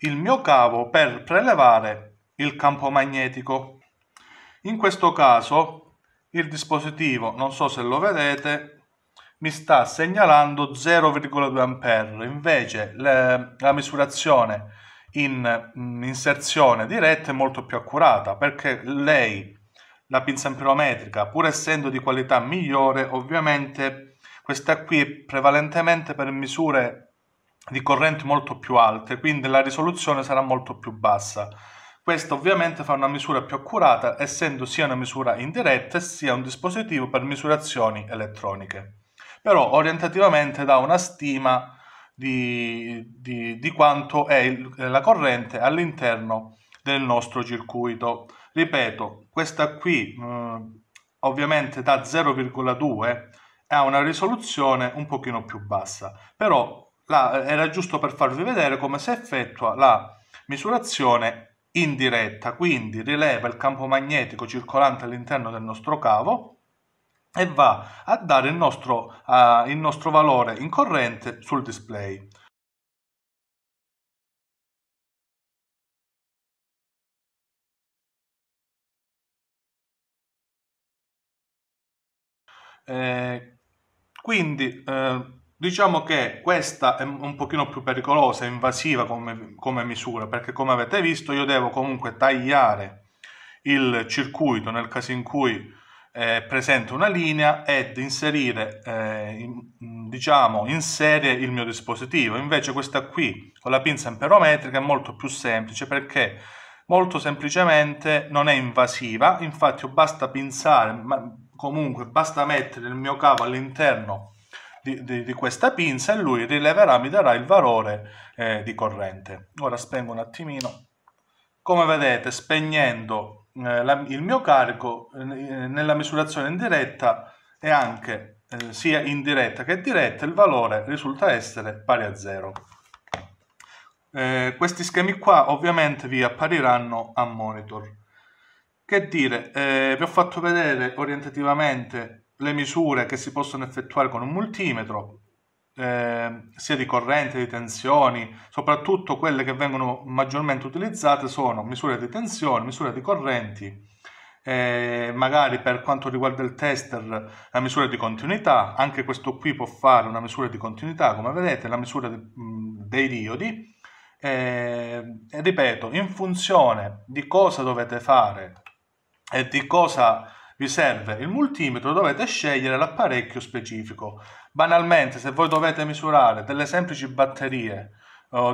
il mio cavo per prelevare il campo magnetico. In questo caso il dispositivo, non so se lo vedete, mi sta segnalando 0,2 A, invece le, la misurazione in, in mm, inserzione diretta è molto più accurata perché lei, la pinza amperometrica, pur essendo di qualità migliore, ovviamente questa qui è prevalentemente per misure di correnti molto più alte, quindi la risoluzione sarà molto più bassa. Questa ovviamente fa una misura più accurata, essendo sia una misura indiretta sia un dispositivo per misurazioni elettroniche. Però orientativamente dà una stima di, di, di quanto è il, la corrente all'interno del nostro circuito. Ripeto, questa qui mh, mm, ovviamente da 0,2 ha una risoluzione un pochino più bassa, però la, era giusto per farvi vedere come si effettua la misurazione in diretta, quindi rileva il campo magnetico circolante all'interno del nostro cavo e va a dare il nostro, uh, il nostro valore in corrente sul display. Eh, quindi eh, diciamo che questa è un pochino più pericolosa, invasiva come, come misura, perché come avete visto io devo comunque tagliare il circuito nel caso in cui eh, presente una linea ed inserire eh, in, diciamo in serie il mio dispositivo invece questa qui con la pinza imperometrica è molto più semplice perché molto semplicemente non è invasiva infatti basta pinzare comunque basta mettere il mio cavo all'interno di, di, di, questa pinza e lui rileverà, mi darà il valore eh, di corrente. Ora spengo un attimino. Come vedete, spegnendo eh, la, il mio carico eh, nella misurazione in diretta e anche eh, sia in diretta che diretta, il valore risulta essere pari a 0. Eh, questi schemi qua ovviamente vi appariranno a monitor. Che dire, eh, vi ho fatto vedere orientativamente le misure che si possono effettuare con un multimetro, eh, sia di corrente, di tensioni, soprattutto quelle che vengono maggiormente utilizzate sono misure di tensione, misure di correnti, eh, magari per quanto riguarda il tester la misura di continuità, anche questo qui può fare una misura di continuità, come vedete, la misura di, mh, dei diodi. Eh, ripeto, in funzione di cosa dovete fare e di cosa vi serve il multimetro? Dovete scegliere l'apparecchio specifico. Banalmente, se voi dovete misurare delle semplici batterie,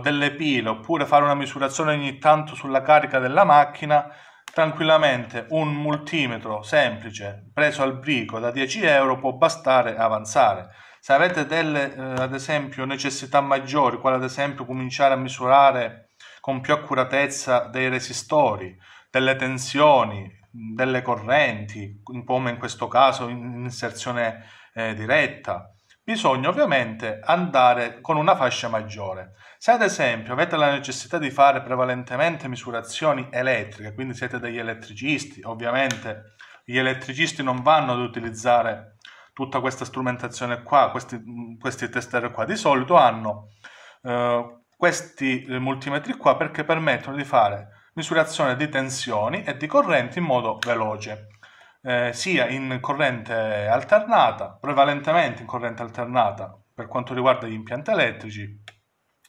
delle pile, oppure fare una misurazione ogni tanto sulla carica della macchina, tranquillamente un multimetro semplice preso al brico da 10 euro può bastare a avanzare. Se avete delle, eh, ad esempio, necessità maggiori, quale ad esempio cominciare a misurare con più accuratezza dei resistori, delle tensioni, delle correnti, come in questo caso in inserzione eh, diretta, bisogna ovviamente andare con una fascia maggiore. Se ad esempio avete la necessità di fare prevalentemente misurazioni elettriche, quindi siete degli elettricisti, ovviamente gli elettricisti non vanno ad utilizzare tutta questa strumentazione qua, questi, questi tester qua, di solito hanno eh, questi multimetri qua perché permettono di fare misurazione di tensioni e di correnti in modo veloce, eh, sia in corrente alternata, prevalentemente in corrente alternata per quanto riguarda gli impianti elettrici,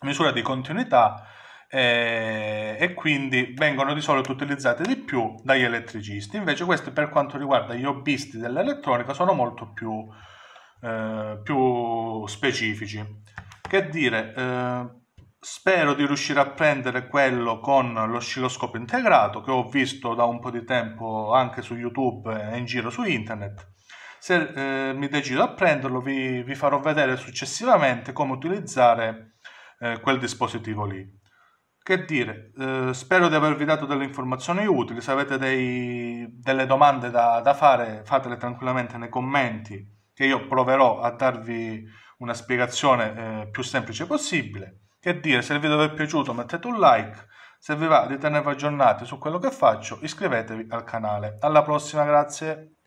misura di continuità eh, e quindi vengono di solito utilizzate di più dagli elettricisti. Invece queste per quanto riguarda gli hobbisti dell'elettronica sono molto più, eh, più specifici. Che dire, eh, Spero di riuscire a prendere quello con l'oscilloscopo integrato che ho visto da un po' di tempo anche su YouTube e in giro su internet. Se eh, mi decido a prenderlo vi, vi, farò vedere successivamente come utilizzare eh, quel dispositivo lì. Che dire, eh, spero di avervi dato delle informazioni utili, se avete dei, delle domande da, da fare fatele tranquillamente nei commenti che io proverò a darvi una spiegazione eh, più semplice possibile. Che dire, se il video vi è piaciuto mettete un like, se vi va di tenervi aggiornati su quello che faccio iscrivetevi al canale. Alla prossima, grazie!